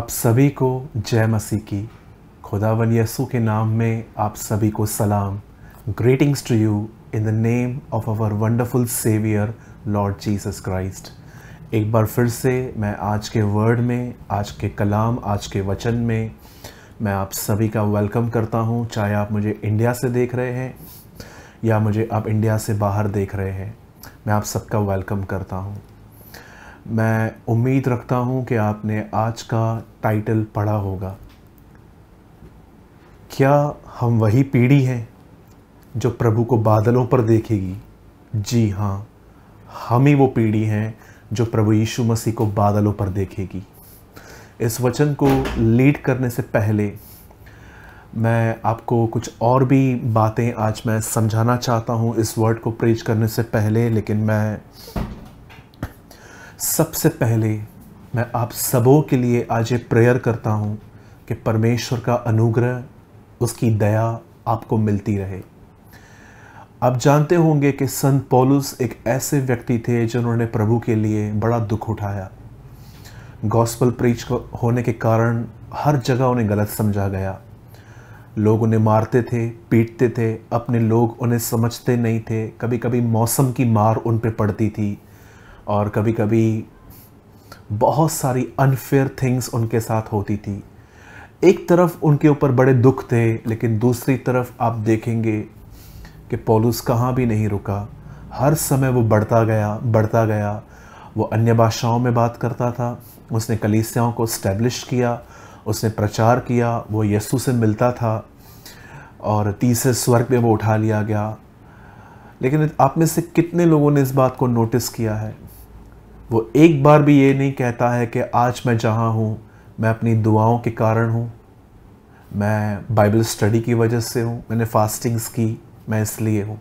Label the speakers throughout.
Speaker 1: आप सभी को जय मसीह की खुदावन यसु के नाम में आप सभी को सलाम greetings to you in the name of our wonderful saviour Lord Jesus Christ एक बार फिर से मैं आज के वर्ड में आज के कलाम आज के वचन में मैं आप सभी का वेलकम करता हूं चाहे आप मुझे इंडिया से देख रहे हैं या मुझे आप इंडिया से बाहर देख रहे हैं मैं आप सबका वेलकम करता हूँ मैं उम्मीद रखता हूँ कि आपने आज का टाइटल पढ़ा होगा क्या हम वही पीढ़ी हैं जो प्रभु को बादलों पर देखेगी जी हाँ हम ही वो पीढ़ी हैं जो प्रभु यीशु मसीह को बादलों पर देखेगी इस वचन को लीड करने से पहले मैं आपको कुछ और भी बातें आज मैं समझाना चाहता हूँ इस वर्ड को प्रेज करने से पहले लेकिन मैं सबसे पहले मैं आप सबों के लिए आज ये प्रेयर करता हूँ कि परमेश्वर का अनुग्रह उसकी दया आपको मिलती रहे आप जानते होंगे कि संत पॉलुस एक ऐसे व्यक्ति थे जिन्होंने प्रभु के लिए बड़ा दुख उठाया गॉस्पल प्रीच होने के कारण हर जगह उन्हें गलत समझा गया लोग उन्हें मारते थे पीटते थे अपने लोग उन्हें समझते नहीं थे कभी कभी मौसम की मार उन पर पड़ती थी और कभी कभी बहुत सारी अनफेयर थिंग्स उनके साथ होती थी एक तरफ उनके ऊपर बड़े दुख थे लेकिन दूसरी तरफ आप देखेंगे कि पोलूस कहाँ भी नहीं रुका हर समय वो बढ़ता गया बढ़ता गया वो अन्य भाषाओं में बात करता था उसने कलीसियाओं को स्टैब्लिश किया उसने प्रचार किया वो यसु से मिलता था और तीसरे स्वर्ग में वो उठा लिया गया लेकिन आप में से कितने लोगों ने इस बात को नोटिस किया है वो एक बार भी ये नहीं कहता है कि आज मैं जहाँ हूँ मैं अपनी दुआओं के कारण हूँ मैं बाइबल स्टडी की वजह से हूँ मैंने फास्टिंग्स की मैं इसलिए हूँ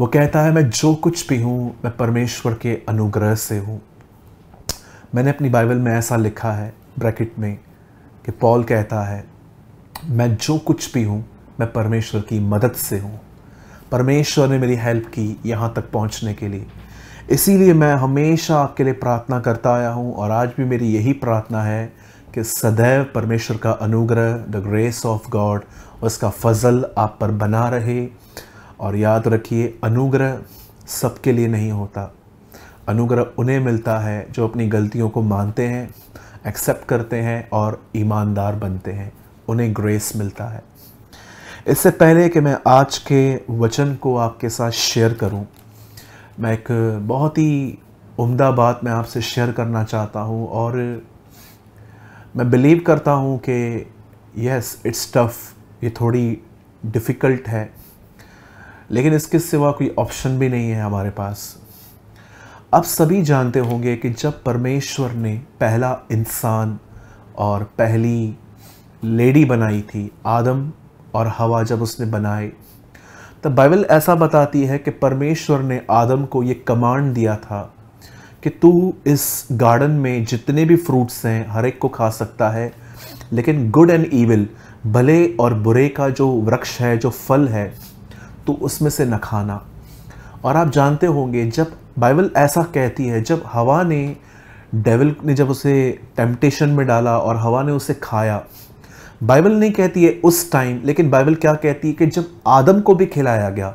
Speaker 1: वो कहता है मैं जो कुछ भी हूँ मैं परमेश्वर के अनुग्रह से हूँ मैंने अपनी बाइबल में ऐसा लिखा है ब्रैकेट में कि पॉल कहता है मैं जो कुछ भी हूँ मैं परमेश्वर की मदद से हूँ परमेश्वर ने मेरी हेल्प की यहाँ तक पहुँचने के लिए इसीलिए मैं हमेशा आपके लिए प्रार्थना करता आया हूँ और आज भी मेरी यही प्रार्थना है कि सदैव परमेश्वर का अनुग्रह द ग्रेस ऑफ गॉड उसका फजल आप पर बना रहे और याद रखिए अनुग्रह सबके लिए नहीं होता अनुग्रह उन्हें मिलता है जो अपनी गलतियों को मानते हैं एक्सेप्ट करते हैं और ईमानदार बनते हैं उन्हें ग्रेस मिलता है इससे पहले कि मैं आज के वचन को आपके साथ शेयर करूं, मैं एक बहुत ही उम्दा बात मैं आपसे शेयर करना चाहता हूँ और मैं बिलीव करता हूँ कि यस इट्स टफ ये थोड़ी डिफ़िकल्ट है लेकिन इसके सिवा कोई ऑप्शन भी नहीं है हमारे पास अब सभी जानते होंगे कि जब परमेश्वर ने पहला इंसान और पहली लेडी बनाई थी आदम और हवा जब उसने बनाए तो बाइबल ऐसा बताती है कि परमेश्वर ने आदम को ये कमांड दिया था कि तू इस गार्डन में जितने भी फ्रूट्स हैं हर एक को खा सकता है लेकिन गुड एंड ईविल भले और बुरे का जो वृक्ष है जो फल है तो उसमें से न खाना और आप जानते होंगे जब बाइबल ऐसा कहती है जब हवा ने डेविल ने जब उसे टेम्पटेशन में डाला और हवा ने उसे खाया बाइबल नहीं कहती है उस टाइम लेकिन बाइबल क्या कहती है कि जब आदम को भी खिलाया गया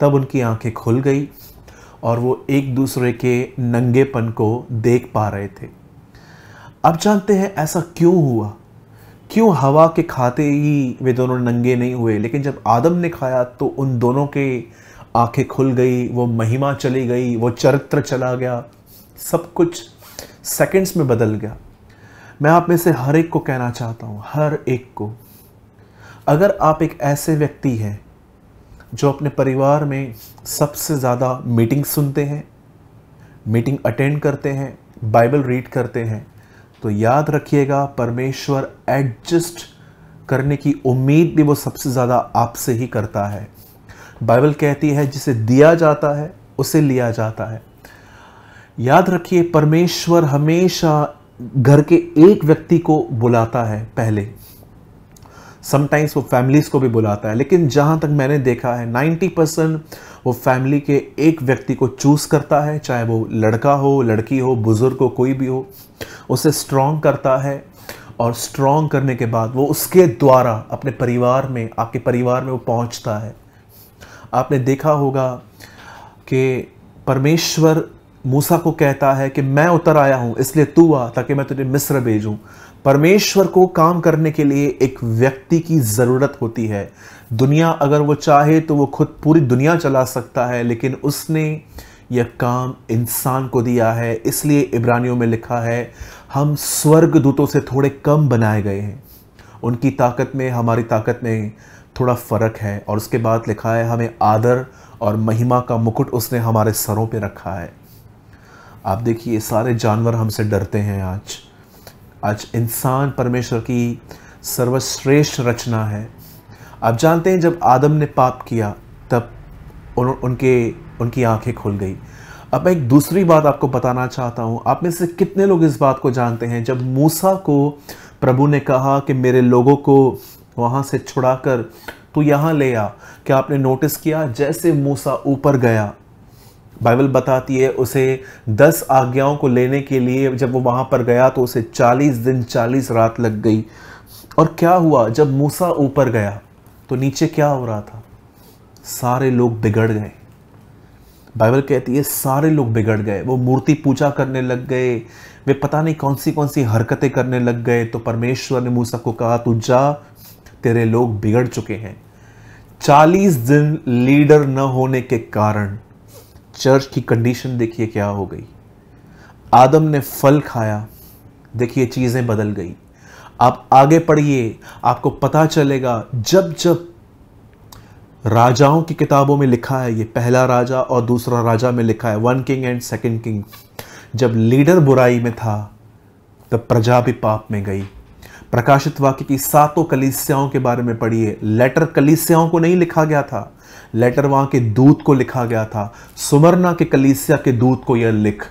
Speaker 1: तब उनकी आंखें खुल गई और वो एक दूसरे के नंगेपन को देख पा रहे थे अब जानते हैं ऐसा क्यों हुआ क्यों हवा के खाते ही वे दोनों नंगे नहीं हुए लेकिन जब आदम ने खाया तो उन दोनों के आंखें खुल गई वो महिमा चली गई वो चरित्र चला गया सब कुछ सेकंड्स में बदल गया मैं आप में से हर एक को कहना चाहता हूँ हर एक को अगर आप एक ऐसे व्यक्ति हैं जो अपने परिवार में सबसे ज़्यादा मीटिंग सुनते हैं मीटिंग अटेंड करते हैं बाइबल रीड करते हैं तो याद रखिएगा परमेश्वर एडजस्ट करने की उम्मीद भी वो सबसे ज़्यादा आपसे ही करता है बाइबल कहती है जिसे दिया जाता है उसे लिया जाता है याद रखिए परमेश्वर हमेशा घर के एक व्यक्ति को बुलाता है पहले समटाइम्स वो फैमिलीज़ को भी बुलाता है लेकिन जहां तक मैंने देखा है 90 परसेंट वो फैमिली के एक व्यक्ति को चूज़ करता है चाहे वो लड़का हो लड़की हो बुज़ुर्ग हो कोई भी हो उसे स्ट्रॉन्ग करता है और स्ट्रॉन्ग करने के बाद वो उसके द्वारा अपने परिवार में आपके परिवार में वो पहुंचता है आपने देखा होगा कि परमेश्वर मूसा को कहता है कि मैं उतर आया हूँ इसलिए तू आ ताकि मैं तुझे मिस्र भेजूँ परमेश्वर को काम करने के लिए एक व्यक्ति की ज़रूरत होती है दुनिया अगर वो चाहे तो वो खुद पूरी दुनिया चला सकता है लेकिन उसने यह काम इंसान को दिया है इसलिए इब्रानियों में लिखा है हम स्वर्ग दूतों से थोड़े कम बनाए गए हैं उनकी ताकत में हमारी ताकत में थोड़ा फ़र्क है और उसके बाद लिखा है हमें आदर और महिमा का मुकुट उसने हमारे सरों पे रखा है आप देखिए सारे जानवर हमसे डरते हैं आज आज इंसान परमेश्वर की सर्वश्रेष्ठ रचना है आप जानते हैं जब आदम ने पाप किया तब उन, उनके उनकी आंखें खुल गई अब मैं एक दूसरी बात आपको बताना चाहता हूँ आप में से कितने लोग इस बात को जानते हैं जब मूसा को प्रभु ने कहा कि मेरे लोगों को वहाँ से छुड़ाकर तू यहाँ ले आ क्या आपने नोटिस किया जैसे मूसा ऊपर गया बाइबल बताती है उसे दस आज्ञाओं को लेने के लिए जब वो वहाँ पर गया तो उसे चालीस दिन चालीस रात लग गई और क्या हुआ जब मूसा ऊपर गया तो नीचे क्या हो रहा था सारे लोग बिगड़ गए बाइबल कहती है सारे लोग बिगड़ गए वो मूर्ति पूजा करने लग गए वे पता नहीं कौन सी कौन सी हरकतें करने लग गए तो परमेश्वर ने मूसा को कहा तू जा तेरे लोग बिगड़ चुके हैं चालीस दिन लीडर न होने के कारण चर्च की कंडीशन देखिए क्या हो गई आदम ने फल खाया देखिए चीज़ें बदल गई आप आगे पढ़िए आपको पता चलेगा जब जब राजाओं की किताबों में लिखा है ये पहला राजा और दूसरा राजा में लिखा है one king and second king जब लीडर बुराई में था तब प्रजा भी पाप में गई प्रकाशित वाक्य की सातों कलिसियाओं के बारे में पढ़िए लेटर कलिसियाओं को नहीं लिखा गया था लेटर वहां के दूत को लिखा गया था सुमरना के कलीसिया के दूत को यह लिख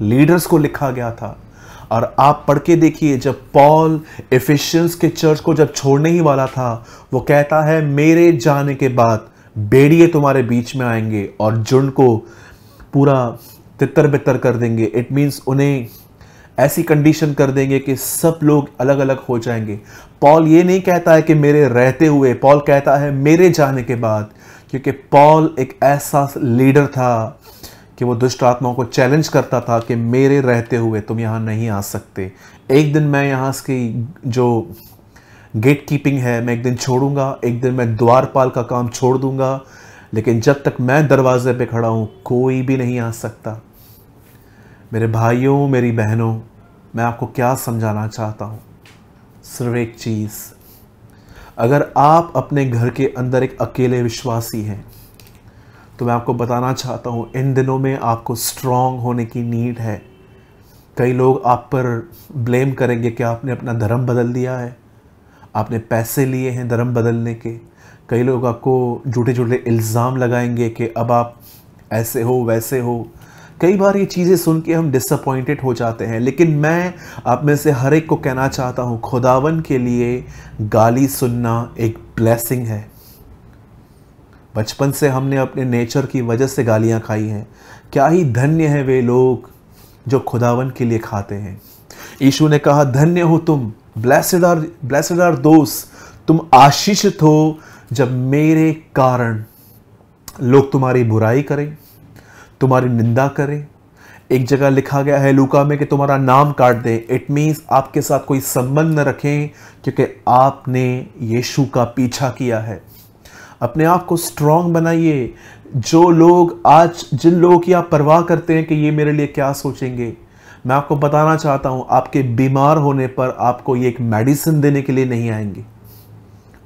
Speaker 1: लीडर्स को लिखा गया था और आप पढ़ के देखिए जब पॉल एफिशियंस के चर्च को जब छोड़ने ही वाला था वो कहता है मेरे जाने के बाद बेड़िए तुम्हारे बीच में आएंगे और जुंड को पूरा तितर बितर कर देंगे इट मीन्स उन्हें ऐसी कंडीशन कर देंगे कि सब लोग अलग अलग हो जाएंगे पॉल ये नहीं कहता है कि मेरे रहते हुए पॉल कहता है मेरे जाने के बाद क्योंकि पॉल एक ऐसा लीडर था कि वो दुष्ट आत्माओं को चैलेंज करता था कि मेरे रहते हुए तुम यहाँ नहीं आ सकते एक दिन मैं यहाँ की जो गेट कीपिंग है मैं एक दिन छोड़ूंगा एक दिन मैं द्वारपाल का काम छोड़ दूंगा लेकिन जब तक मैं दरवाजे पे खड़ा हूँ कोई भी नहीं आ सकता मेरे भाइयों मेरी बहनों मैं आपको क्या समझाना चाहता हूँ सिर्फ एक चीज़ अगर आप अपने घर के अंदर एक अकेले विश्वासी हैं तो मैं आपको बताना चाहता हूँ इन दिनों में आपको स्ट्रांग होने की नीड है कई लोग आप पर ब्लेम करेंगे कि आपने अपना धर्म बदल दिया है आपने पैसे लिए हैं धर्म बदलने के कई लोग आपको जुटे जुटे इल्ज़ाम लगाएंगे कि अब आप ऐसे हो वैसे हो कई बार ये चीज़ें सुन के हम डिसअपॉइंटेड हो जाते हैं लेकिन मैं आप में से हर एक को कहना चाहता हूँ खुदावन के लिए गाली सुनना एक ब्लेसिंग है बचपन से हमने अपने नेचर की वजह से गालियाँ खाई हैं क्या ही धन्य है वे लोग जो खुदावन के लिए खाते हैं यीशु ने कहा धन्य हो तुम ब्लेसड आर ब्लेसड आर दोस्त तुम आशीषित हो जब मेरे कारण लोग तुम्हारी बुराई करें तुम्हारी निंदा करें एक जगह लिखा गया है लूका में कि तुम्हारा नाम काट दें इट मीन्स आपके साथ कोई संबंध न रखें क्योंकि आपने यीशु का पीछा किया है अपने आप को स्ट्रांग बनाइए जो लोग आज जिन लोगों की आप परवाह करते हैं कि ये मेरे लिए क्या सोचेंगे मैं आपको बताना चाहता हूँ आपके बीमार होने पर आपको ये एक मेडिसिन देने के लिए नहीं आएंगे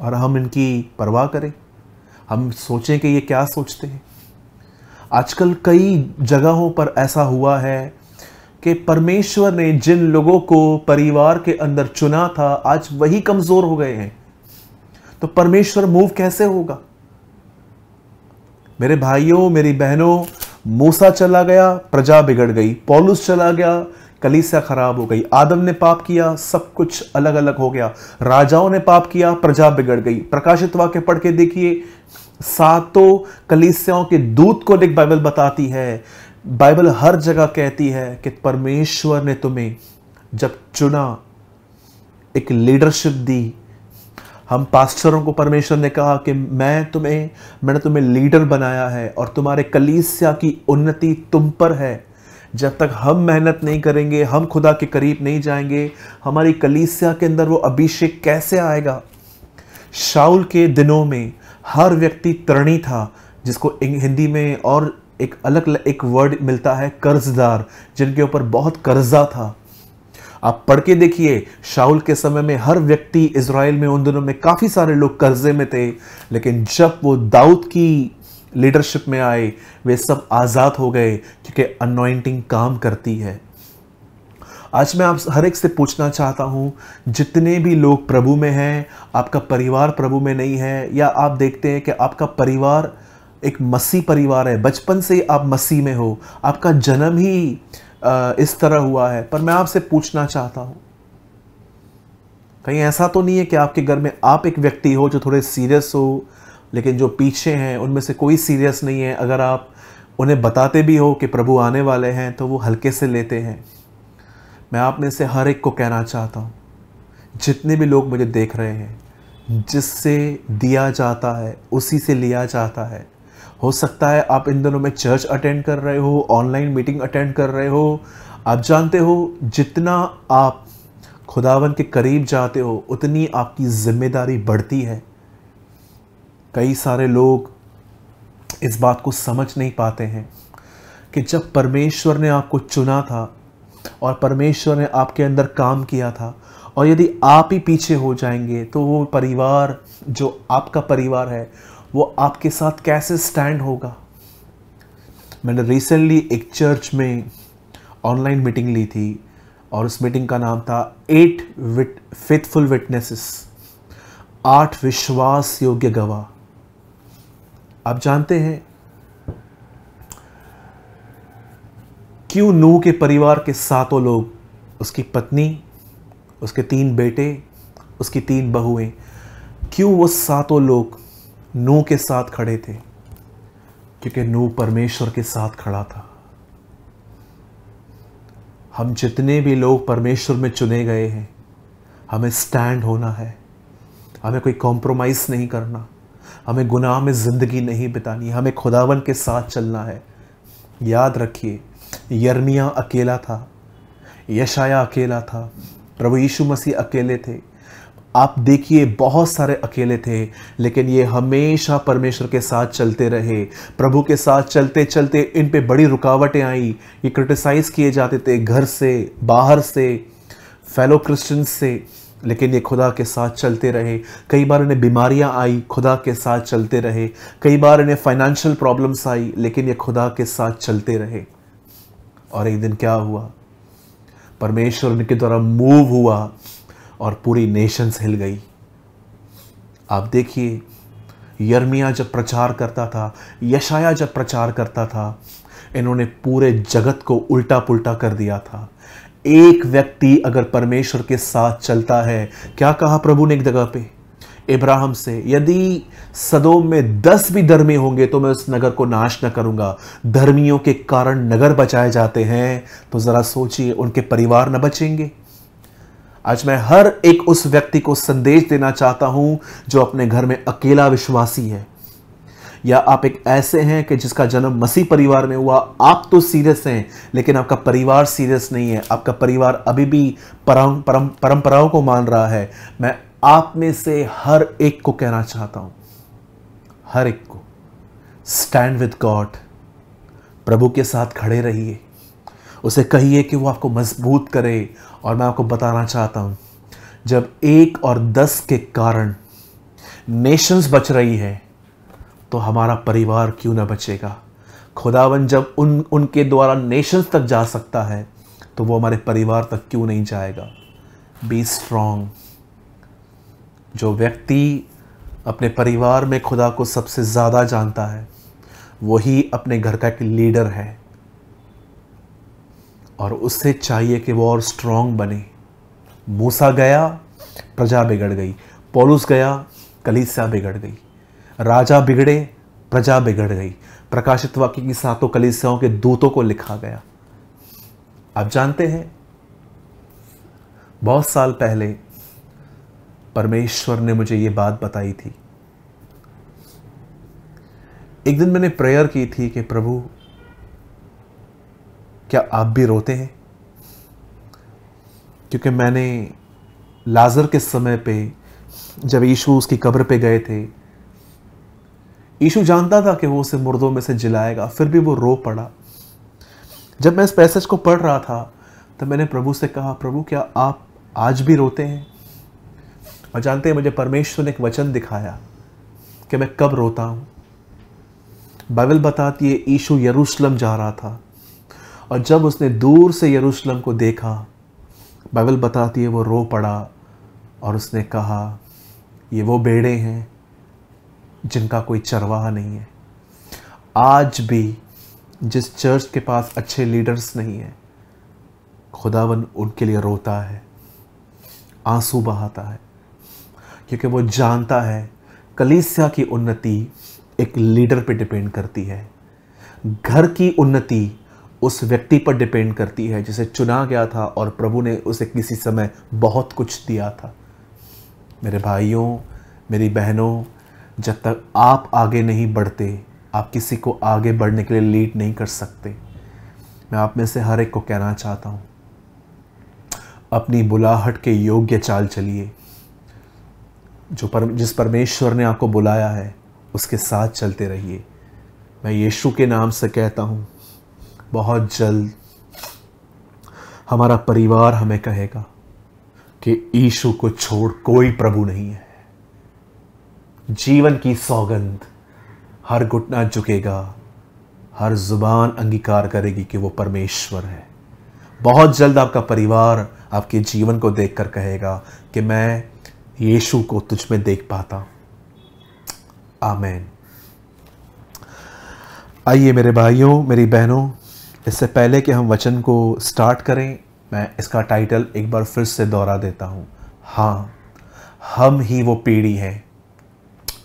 Speaker 1: और हम इनकी परवाह करें हम सोचें कि ये क्या सोचते हैं आजकल कई जगहों पर ऐसा हुआ है कि परमेश्वर ने जिन लोगों को परिवार के अंदर चुना था आज वही कमज़ोर हो गए हैं तो परमेश्वर मूव कैसे होगा मेरे भाइयों मेरी बहनों मूसा चला गया प्रजा बिगड़ गई पॉलुस चला गया कलीसिया खराब हो गई आदम ने पाप किया सब कुछ अलग अलग हो गया राजाओं ने पाप किया प्रजा बिगड़ गई प्रकाशित वाक्य पढ़ के देखिए सातों कलिसियाओं के दूत को लिख बाइबल बताती है बाइबल हर जगह कहती है कि परमेश्वर ने तुम्हें जब चुना एक लीडरशिप दी हम पास्टरों को परमेश्वर ने कहा कि मैं तुम्हें मैंने तुम्हें लीडर बनाया है और तुम्हारे कलीसिया की उन्नति तुम पर है जब तक हम मेहनत नहीं करेंगे हम खुदा के करीब नहीं जाएंगे हमारी कलीसिया के अंदर वो अभिषेक कैसे आएगा शाउल के दिनों में हर व्यक्ति तरणी था जिसको हिंदी में और एक अलग एक वर्ड मिलता है कर्जदार जिनके ऊपर बहुत कर्जा था आप पढ़ के देखिए शाहुल के समय में हर व्यक्ति इसराइल में उन दिनों में काफ़ी सारे लोग कर्जे में थे लेकिन जब वो दाऊद की लीडरशिप में आए वे सब आज़ाद हो गए क्योंकि अनोइंटिंग काम करती है आज मैं आप हर एक से पूछना चाहता हूँ जितने भी लोग प्रभु में हैं आपका परिवार प्रभु में नहीं है या आप देखते हैं कि आपका परिवार एक मसीह परिवार है बचपन से आप मसीह में हो आपका जन्म ही इस तरह हुआ है पर मैं आपसे पूछना चाहता हूँ कहीं ऐसा तो नहीं है कि आपके घर में आप एक व्यक्ति हो जो थोड़े सीरियस हो लेकिन जो पीछे हैं उनमें से कोई सीरियस नहीं है अगर आप उन्हें बताते भी हो कि प्रभु आने वाले हैं तो वो हल्के से लेते हैं मैं आप में से हर एक को कहना चाहता हूँ जितने भी लोग मुझे देख रहे हैं जिससे दिया जाता है उसी से लिया जाता है हो सकता है आप इन दिनों में चर्च अटेंड कर रहे हो ऑनलाइन मीटिंग अटेंड कर रहे हो आप जानते हो जितना आप खुदावन के करीब जाते हो उतनी आपकी जिम्मेदारी बढ़ती है कई सारे लोग इस बात को समझ नहीं पाते हैं कि जब परमेश्वर ने आपको चुना था और परमेश्वर ने आपके अंदर काम किया था और यदि आप ही पीछे हो जाएंगे तो वो परिवार जो आपका परिवार है वो आपके साथ कैसे स्टैंड होगा मैंने रिसेंटली एक चर्च में ऑनलाइन मीटिंग ली थी और उस मीटिंग का नाम था एट विट फेथफुल विटनेसेस आठ विश्वास योग्य गवाह आप जानते हैं क्यों नू के परिवार के सातों लोग उसकी पत्नी उसके तीन बेटे उसकी तीन बहुएं क्यों वो सातों लोग नू के साथ खड़े थे क्योंकि नू परमेश्वर के साथ खड़ा था हम जितने भी लोग परमेश्वर में चुने गए हैं हमें स्टैंड होना है हमें कोई कॉम्प्रोमाइज़ नहीं करना हमें गुनाह में ज़िंदगी नहीं बितानी हमें खुदावन के साथ चलना है याद रखिए यर्मिया अकेला था यशाया अकेला था प्रभु यीशु मसीह अकेले थे आप देखिए बहुत सारे अकेले थे लेकिन ये हमेशा परमेश्वर के साथ चलते रहे प्रभु के साथ चलते चलते इन पे बड़ी रुकावटें आई ये क्रिटिसाइज़ किए जाते थे घर से बाहर से फेलो क्रिश्चन से लेकिन ये खुदा के साथ चलते रहे कई बार इन्हें बीमारियां आई खुदा के साथ चलते रहे कई बार इन्हें फाइनेंशियल प्रॉब्लम्स आई लेकिन ये खुदा के साथ चलते रहे और एक दिन क्या हुआ परमेश्वर उनके द्वारा मूव हुआ और पूरी नेशंस हिल गई आप देखिए यर्मिया जब प्रचार करता था यशाया जब प्रचार करता था इन्होंने पूरे जगत को उल्टा पुल्टा कर दिया था एक व्यक्ति अगर परमेश्वर के साथ चलता है क्या कहा प्रभु ने एक जगह पे इब्राहिम से यदि सदोम में दस भी धर्मी होंगे तो मैं उस नगर को नाश न करूंगा धर्मियों के कारण नगर बचाए जाते हैं तो ज़रा सोचिए उनके परिवार न बचेंगे आज मैं हर एक उस व्यक्ति को संदेश देना चाहता हूं जो अपने घर में अकेला विश्वासी है या आप एक ऐसे हैं कि जिसका जन्म मसीह परिवार में हुआ आप तो सीरियस हैं लेकिन आपका परिवार सीरियस नहीं है आपका परिवार अभी भी परम परम परंपराओं को मान रहा है मैं आप में से हर एक को कहना चाहता हूं हर एक को स्टैंड विद गॉड प्रभु के साथ खड़े रहिए उसे कहिए कि वो आपको मजबूत करे और मैं आपको बताना चाहता हूं जब एक और दस के कारण नेशंस बच रही है तो हमारा परिवार क्यों ना बचेगा खुदावन जब उन उनके द्वारा नेशंस तक जा सकता है तो वो हमारे परिवार तक क्यों नहीं जाएगा बी स्ट्रांग जो व्यक्ति अपने परिवार में खुदा को सबसे ज़्यादा जानता है वही अपने घर का एक लीडर है और उससे चाहिए कि वो और स्ट्रांग बने मूसा गया प्रजा बिगड़ गई पोलूस गया कलीसिया बिगड़ गई राजा बिगड़े प्रजा बिगड़ गई प्रकाशित वाक्य की सातों कलीसियाओं के दूतों को लिखा गया आप जानते हैं बहुत साल पहले परमेश्वर ने मुझे ये बात बताई थी एक दिन मैंने प्रेयर की थी कि प्रभु क्या आप भी रोते हैं क्योंकि मैंने लाजर के समय पे जब यीशु उसकी कब्र पे गए थे यीशु जानता था कि वो उसे मुर्दों में से जिलाएगा फिर भी वो रो पड़ा जब मैं इस पैसेज को पढ़ रहा था तो मैंने प्रभु से कहा प्रभु क्या आप आज भी रोते हैं और जानते हैं मुझे परमेश्वर ने एक वचन दिखाया कि मैं कब रोता हूँ बाइबल बताती है ईशु यरूशलम जा रहा था और जब उसने दूर से यरूशलम को देखा बाइबल बताती है वो रो पड़ा और उसने कहा ये वो बेड़े हैं जिनका कोई चरवाहा नहीं है आज भी जिस चर्च के पास अच्छे लीडर्स नहीं हैं खुदावन उनके लिए रोता है आंसू बहाता है क्योंकि वो जानता है कलीसिया की उन्नति एक लीडर पे डिपेंड करती है घर की उन्नति उस व्यक्ति पर डिपेंड करती है जिसे चुना गया था और प्रभु ने उसे किसी समय बहुत कुछ दिया था मेरे भाइयों मेरी बहनों जब तक आप आगे नहीं बढ़ते आप किसी को आगे बढ़ने के लिए लीड नहीं कर सकते मैं आप में से हर एक को कहना चाहता हूँ अपनी बुलाहट के योग्य चाल चलिए जो पर जिस परमेश्वर ने आपको बुलाया है उसके साथ चलते रहिए मैं यीशु के नाम से कहता हूँ बहुत जल्द हमारा परिवार हमें कहेगा कि यीशु को छोड़ कोई प्रभु नहीं है जीवन की सौगंध हर घुटना झुकेगा हर जुबान अंगीकार करेगी कि वो परमेश्वर है बहुत जल्द आपका परिवार आपके जीवन को देखकर कहेगा कि मैं यीशु को तुझ में देख पाता आमेन आइए मेरे भाइयों मेरी बहनों इससे पहले कि हम वचन को स्टार्ट करें मैं इसका टाइटल एक बार फिर से दोहरा देता हूँ हाँ हम ही वो पीढ़ी हैं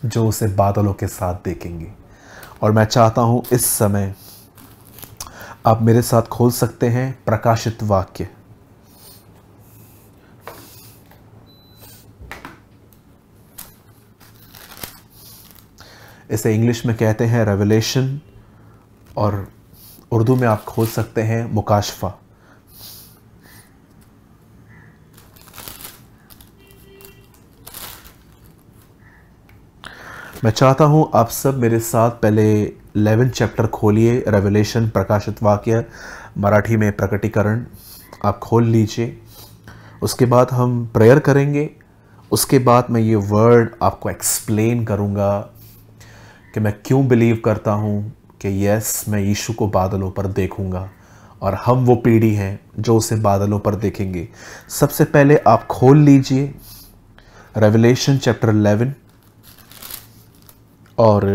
Speaker 1: जो उसे बादलों के साथ देखेंगे और मैं चाहता हूँ इस समय आप मेरे साथ खोल सकते हैं प्रकाशित वाक्य इसे इंग्लिश में कहते हैं रेवलेशन और उर्दू में आप खोज सकते हैं मुकाशफा मैं चाहता हूं आप सब मेरे साथ पहले इलेवन चैप्टर खोलिए रेवलेशन प्रकाशित वाक्य मराठी में प्रकटीकरण आप खोल लीजिए उसके बाद हम प्रेयर करेंगे उसके बाद मैं ये वर्ड आपको एक्सप्लेन करूँगा कि मैं क्यों बिलीव करता हूँ कि यस मैं यीशु को बादलों पर देखूँगा और हम वो पीढ़ी हैं जो उसे बादलों पर देखेंगे सबसे पहले आप खोल लीजिए रेवलेशन चैप्टर 11 और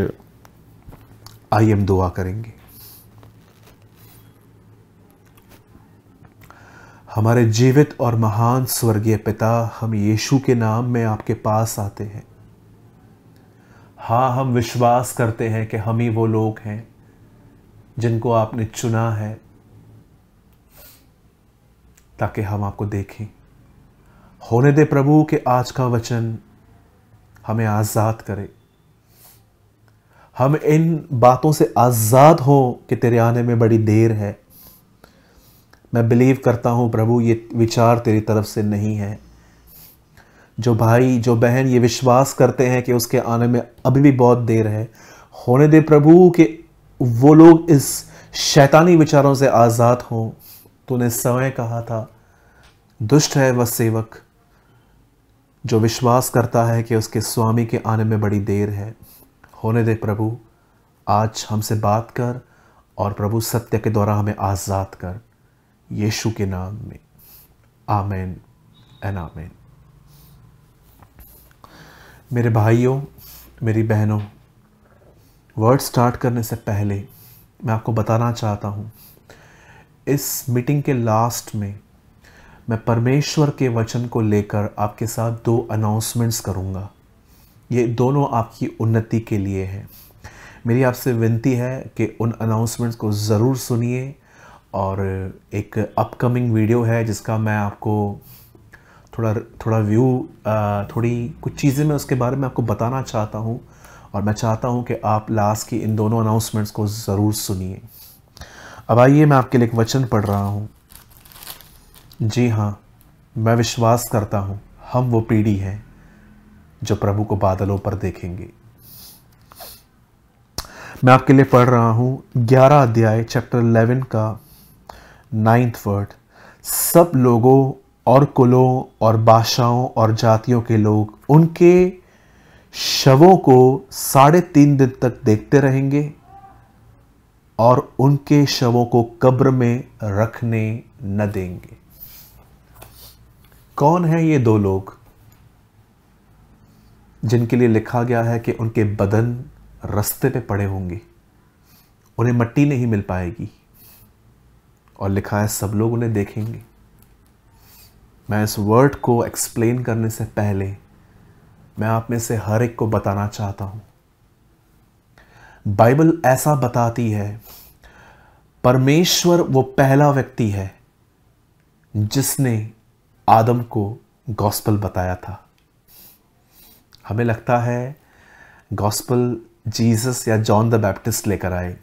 Speaker 1: आई एम दुआ करेंगे हमारे जीवित और महान स्वर्गीय पिता हम यीशु के नाम में आपके पास आते हैं हाँ हम विश्वास करते हैं कि हम ही वो लोग हैं जिनको आपने चुना है ताकि हम आपको देखें होने दे प्रभु कि आज का वचन हमें आज़ाद करे हम इन बातों से आज़ाद हो कि तेरे आने में बड़ी देर है मैं बिलीव करता हूँ प्रभु ये विचार तेरी तरफ से नहीं है जो भाई जो बहन ये विश्वास करते हैं कि उसके आने में अभी भी बहुत देर है होने दे प्रभु कि वो लोग इस शैतानी विचारों से आज़ाद हों तूने समय कहा था दुष्ट है वह सेवक जो विश्वास करता है कि उसके स्वामी के आने में बड़ी देर है होने दे प्रभु आज हमसे बात कर और प्रभु सत्य के द्वारा हमें आज़ाद कर यीशु के नाम में आमेन एन आमेन मेरे भाइयों मेरी बहनों वर्ड स्टार्ट करने से पहले मैं आपको बताना चाहता हूँ इस मीटिंग के लास्ट में मैं परमेश्वर के वचन को लेकर आपके साथ दो अनाउंसमेंट्स करूँगा ये दोनों आपकी उन्नति के लिए हैं मेरी आपसे विनती है कि उन अनाउंसमेंट्स को ज़रूर सुनिए और एक अपकमिंग वीडियो है जिसका मैं आपको थोड़ा थोड़ा व्यू थोड़ी कुछ चीज़ें मैं उसके बारे में आपको बताना चाहता हूँ और मैं चाहता हूँ कि आप लास्ट की इन दोनों अनाउंसमेंट्स को ज़रूर सुनिए अब आइए मैं आपके लिए एक वचन पढ़ रहा हूँ जी हाँ मैं विश्वास करता हूँ हम वो पीढ़ी हैं जो प्रभु को बादलों पर देखेंगे मैं आपके लिए पढ़ रहा हूँ ग्यारह अध्याय चैप्टर इलेवन का नाइन्थ वर्ड सब लोगों और कुलों और भाषाओं और जातियों के लोग उनके शवों को साढ़े तीन दिन तक देखते रहेंगे और उनके शवों को कब्र में रखने न देंगे कौन है ये दो लोग जिनके लिए लिखा गया है कि उनके बदन रस्ते पे पड़े होंगे उन्हें मट्टी नहीं मिल पाएगी और लिखा है सब लोग उन्हें देखेंगे मैं इस वर्ड को एक्सप्लेन करने से पहले मैं आप में से हर एक को बताना चाहता हूं बाइबल ऐसा बताती है परमेश्वर वो पहला व्यक्ति है जिसने आदम को गॉस्पल बताया था हमें लगता है गॉस्पल जीसस या जॉन द बैप्टिस्ट लेकर आए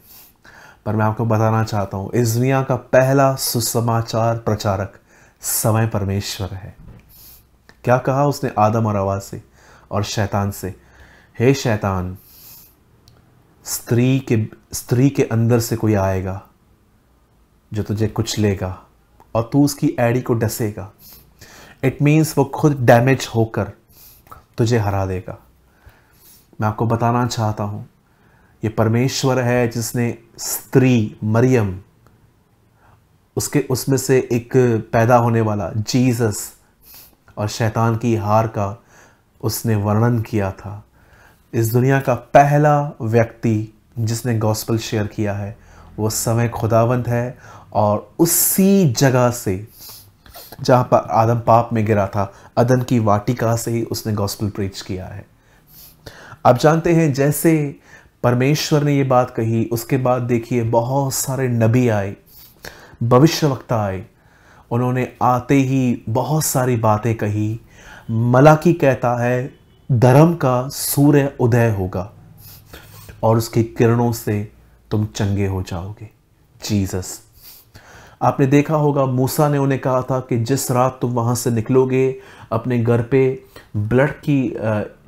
Speaker 1: पर मैं आपको बताना चाहता हूं इस दुनिया का पहला सुसमाचार प्रचारक समय परमेश्वर है क्या कहा उसने आदम और आवाज से और शैतान से हे शैतान स्त्री के स्त्री के अंदर से कोई आएगा जो तुझे कुछ लेगा और तू उसकी एड़ी को डसेगा इट मीन्स वो खुद डैमेज होकर तुझे हरा देगा मैं आपको बताना चाहता हूँ ये परमेश्वर है जिसने स्त्री मरियम उसके उसमें से एक पैदा होने वाला जीसस और शैतान की हार का उसने वर्णन किया था इस दुनिया का पहला व्यक्ति जिसने गॉस्पल शेयर किया है वो समय खुदावंत है और उसी जगह से जहाँ पर आदम पाप में गिरा था अदन की वाटिका से ही उसने गॉस्पल प्रीच किया है आप जानते हैं जैसे परमेश्वर ने ये बात कही उसके बाद देखिए बहुत सारे नबी आए भविष्य वक्ता आए उन्होंने आते ही बहुत सारी बातें कही मलाकी कहता है धर्म का सूर्य उदय होगा और उसकी किरणों से तुम चंगे हो जाओगे जीसस आपने देखा होगा मूसा ने उन्हें कहा था कि जिस रात तुम वहां से निकलोगे अपने घर पे ब्लड की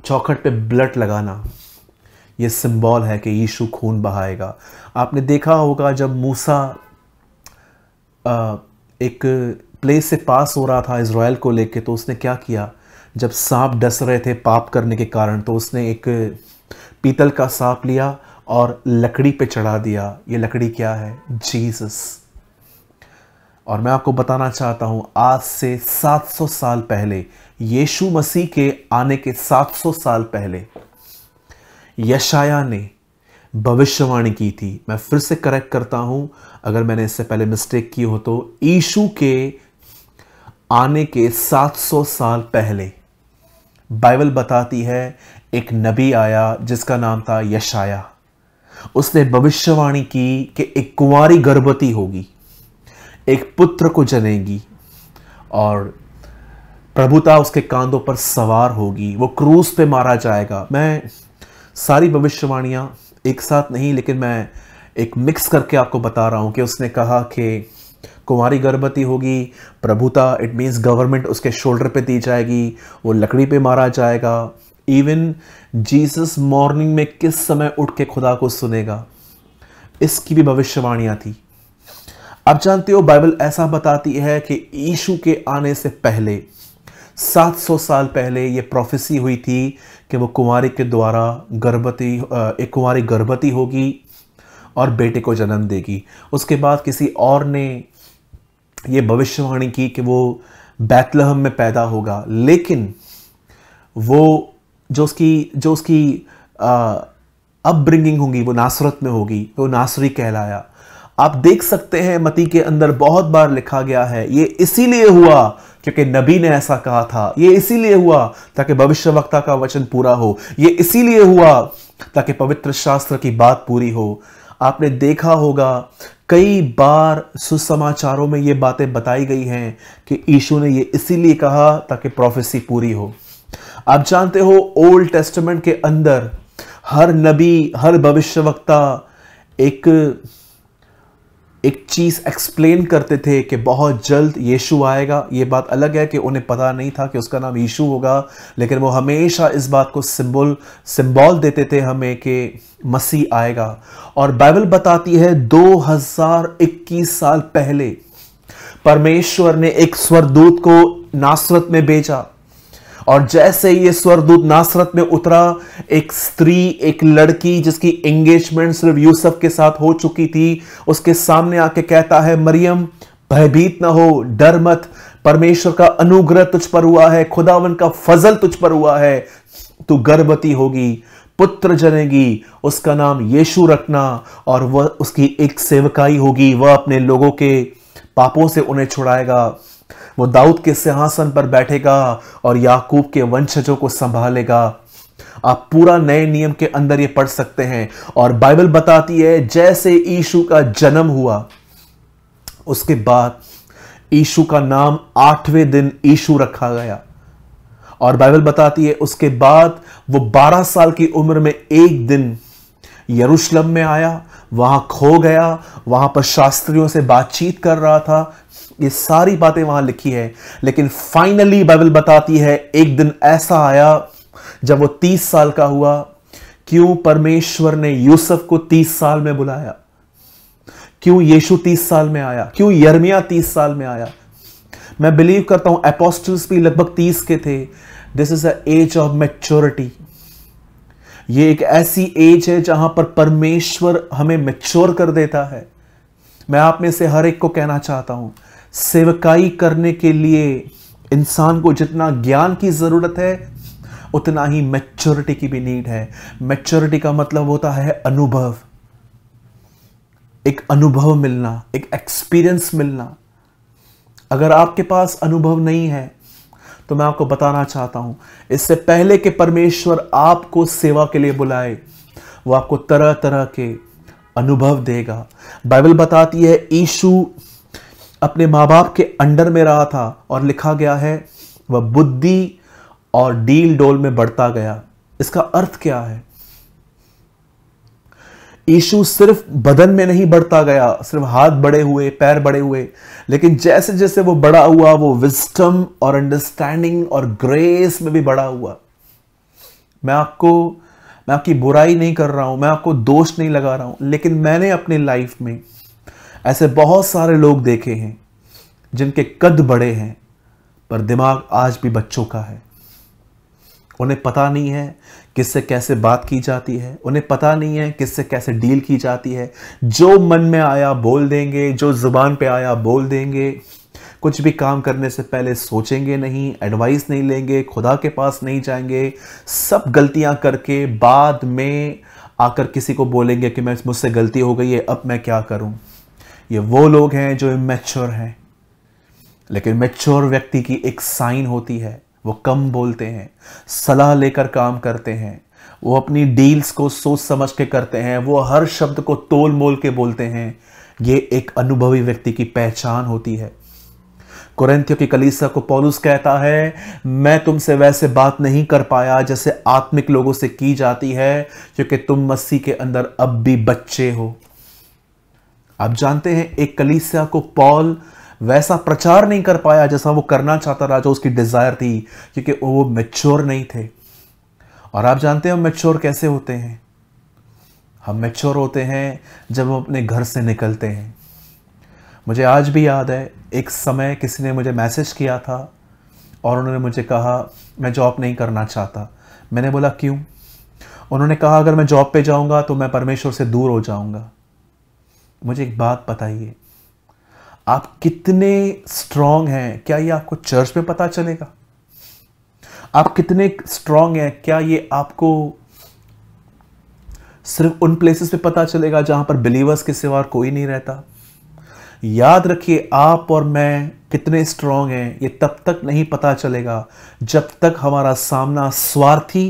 Speaker 1: चौखट पे ब्लड लगाना ये सिंबल है कि यीशु खून बहाएगा आपने देखा होगा जब मूसा एक प्लेस से पास हो रहा था इसराइल को लेके तो उसने क्या किया जब सांप डस रहे थे पाप करने के कारण तो उसने एक पीतल का सांप लिया और लकड़ी पे चढ़ा दिया ये लकड़ी क्या है जीसस और मैं आपको बताना चाहता हूँ आज से 700 साल पहले यीशु मसीह के आने के 700 साल पहले यशाया ने भविष्यवाणी की थी मैं फिर से करेक्ट करता हूं अगर मैंने इससे पहले मिस्टेक की हो तो ईशु के आने के 700 साल पहले बाइबल बताती है एक नबी आया जिसका नाम था यशाया उसने भविष्यवाणी की कि एक कुंवारी गर्भवती होगी एक पुत्र को जनेगी और प्रभुता उसके कांधों पर सवार होगी वो क्रूज पे मारा जाएगा मैं सारी भविष्यवाणियां एक साथ नहीं लेकिन मैं एक मिक्स करके आपको बता रहा हूँ कि उसने कहा कि कुमारी गर्भवती होगी प्रभुता इट मीन्स गवर्नमेंट उसके शोल्डर पे दी जाएगी वो लकड़ी पे मारा जाएगा इवन जीसस मॉर्निंग में किस समय उठ के खुदा को सुनेगा इसकी भी भविष्यवाणियाँ थी आप जानते हो बाइबल ऐसा बताती है कि ईशु के आने से पहले 700 साल पहले ये प्रोफेसी हुई थी कि वो कुंवारी के द्वारा गर्भवती एक कुंवारी गर्भवती होगी और बेटे को जन्म देगी उसके बाद किसी और ने ये भविष्यवाणी की कि वो बैतलहम में पैदा होगा लेकिन वो जो उसकी जो उसकी अपब्रिंगिंग होगी वो नासरत में होगी वो नासरी कहलाया आप देख सकते हैं मती के अंदर बहुत बार लिखा गया है ये इसीलिए हुआ क्योंकि नबी ने ऐसा कहा था ये इसीलिए हुआ ताकि भविष्य वक्ता का वचन पूरा हो ये इसीलिए हुआ ताकि पवित्र शास्त्र की बात पूरी हो आपने देखा होगा कई बार सुसमाचारों में ये बातें बताई गई हैं कि ईशु ने ये इसीलिए कहा ताकि प्रोफेसी पूरी हो आप जानते हो ओल्ड टेस्टमेंट के अंदर हर नबी हर भविष्यवक्ता एक एक चीज़ एक्सप्लेन करते थे कि बहुत जल्द यीशु आएगा ये बात अलग है कि उन्हें पता नहीं था कि उसका नाम यीशु होगा लेकिन वो हमेशा इस बात को सिंबल सिंबल देते थे हमें कि मसीह आएगा और बाइबल बताती है 2021 साल पहले परमेश्वर ने एक स्वरदूत को नासरत में भेजा और जैसे ये स्वरदूत नासरत में उतरा एक स्त्री एक लड़की जिसकी एंगेजमेंट सिर्फ यूसुफ के साथ हो चुकी थी उसके सामने आके कहता है मरियम भयभीत ना हो डर मत परमेश्वर का अनुग्रह तुझ पर हुआ है खुदावन का फजल तुझ पर हुआ है तू गर्भवती होगी पुत्र जनेगी उसका नाम यीशु रखना और वह उसकी एक सेवकाई होगी वह अपने लोगों के पापों से उन्हें छुड़ाएगा वो दाऊद के सिंहासन पर बैठेगा और याकूब के वंशजों को संभालेगा आप पूरा नए नियम के अंदर ये पढ़ सकते हैं और बाइबल बताती है जैसे ईशु का जन्म हुआ उसके बाद ईशु का नाम आठवें दिन ईशु रखा गया और बाइबल बताती है उसके बाद वो बारह साल की उम्र में एक दिन यरूशलम में आया वहां खो गया वहां पर शास्त्रियों से बातचीत कर रहा था ये सारी बातें वहां लिखी है लेकिन फाइनली बाइबल बताती है एक दिन ऐसा आया जब वो तीस साल का हुआ क्यों परमेश्वर ने यूसुफ को तीस साल में बुलाया क्यों यीशु तीस साल में आया क्यों यर्मिया तीस साल में आया मैं बिलीव करता हूं एपोस्टल्स भी लगभग तीस के थे this is a age of maturity ये एक ऐसी एज है जहां पर परमेश्वर हमें मेच्योर कर देता है मैं आप में से हर एक को कहना चाहता हूं सेवकाई करने के लिए इंसान को जितना ज्ञान की ज़रूरत है उतना ही मैच्योरिटी की भी नीड है मैच्योरिटी का मतलब होता है अनुभव एक अनुभव मिलना एक एक्सपीरियंस मिलना अगर आपके पास अनुभव नहीं है तो मैं आपको बताना चाहता हूं इससे पहले कि परमेश्वर आपको सेवा के लिए बुलाए वो आपको तरह तरह के अनुभव देगा बाइबल बताती है ईशु अपने माँ बाप के अंडर में रहा था और लिखा गया है वह बुद्धि और डील डोल में बढ़ता गया इसका अर्थ क्या है इशू सिर्फ बदन में नहीं बढ़ता गया सिर्फ हाथ बड़े हुए पैर बड़े हुए लेकिन जैसे जैसे वो बड़ा हुआ वो विस्टम और अंडरस्टैंडिंग और ग्रेस में भी बड़ा हुआ मैं आपको मैं आपकी बुराई नहीं कर रहा हूं मैं आपको दोष नहीं लगा रहा हूं लेकिन मैंने अपने लाइफ में ऐसे बहुत सारे लोग देखे हैं जिनके कद बड़े हैं पर दिमाग आज भी बच्चों का है उन्हें पता नहीं है किससे कैसे बात की जाती है उन्हें पता नहीं है किससे कैसे डील की जाती है जो मन में आया बोल देंगे जो ज़ुबान पे आया बोल देंगे कुछ भी काम करने से पहले सोचेंगे नहीं एडवाइस नहीं लेंगे खुदा के पास नहीं जाएंगे सब गलतियां करके बाद में आकर किसी को बोलेंगे कि मैं मुझसे गलती हो गई है अब मैं क्या करूं ये वो लोग हैं जो इमेच्योर हैं लेकिन मेच्योर व्यक्ति की एक साइन होती है वो कम बोलते हैं सलाह लेकर काम करते हैं वो अपनी डील्स को सोच समझ के करते हैं वो हर शब्द को तोल मोल के बोलते हैं ये एक अनुभवी व्यक्ति की पहचान होती है कुरंथियों की कलीसा को पौलुस कहता है मैं तुमसे वैसे बात नहीं कर पाया जैसे आत्मिक लोगों से की जाती है क्योंकि तुम मसीह के अंदर अब भी बच्चे हो आप जानते हैं एक कलीसिया को पॉल वैसा प्रचार नहीं कर पाया जैसा वो करना चाहता था जो उसकी डिज़ायर थी क्योंकि वो मेच्योर नहीं थे और आप जानते हैं मेच्योर कैसे होते हैं हम मेच्योर होते हैं जब हम अपने घर से निकलते हैं मुझे आज भी याद है एक समय किसी ने मुझे मैसेज किया था और उन्होंने मुझे कहा मैं जॉब नहीं करना चाहता मैंने बोला क्यों उन्होंने कहा अगर मैं जॉब पे जाऊंगा तो मैं परमेश्वर से दूर हो जाऊंगा मुझे एक बात बताइए आप कितने स्ट्रांग हैं क्या ये आपको चर्च में पता चलेगा आप कितने स्ट्रांग हैं क्या ये आपको सिर्फ उन प्लेसेस पे पता चलेगा जहां पर बिलीवर्स के सिवा कोई नहीं रहता याद रखिए आप और मैं कितने स्ट्रांग हैं ये तब तक नहीं पता चलेगा जब तक हमारा सामना स्वार्थी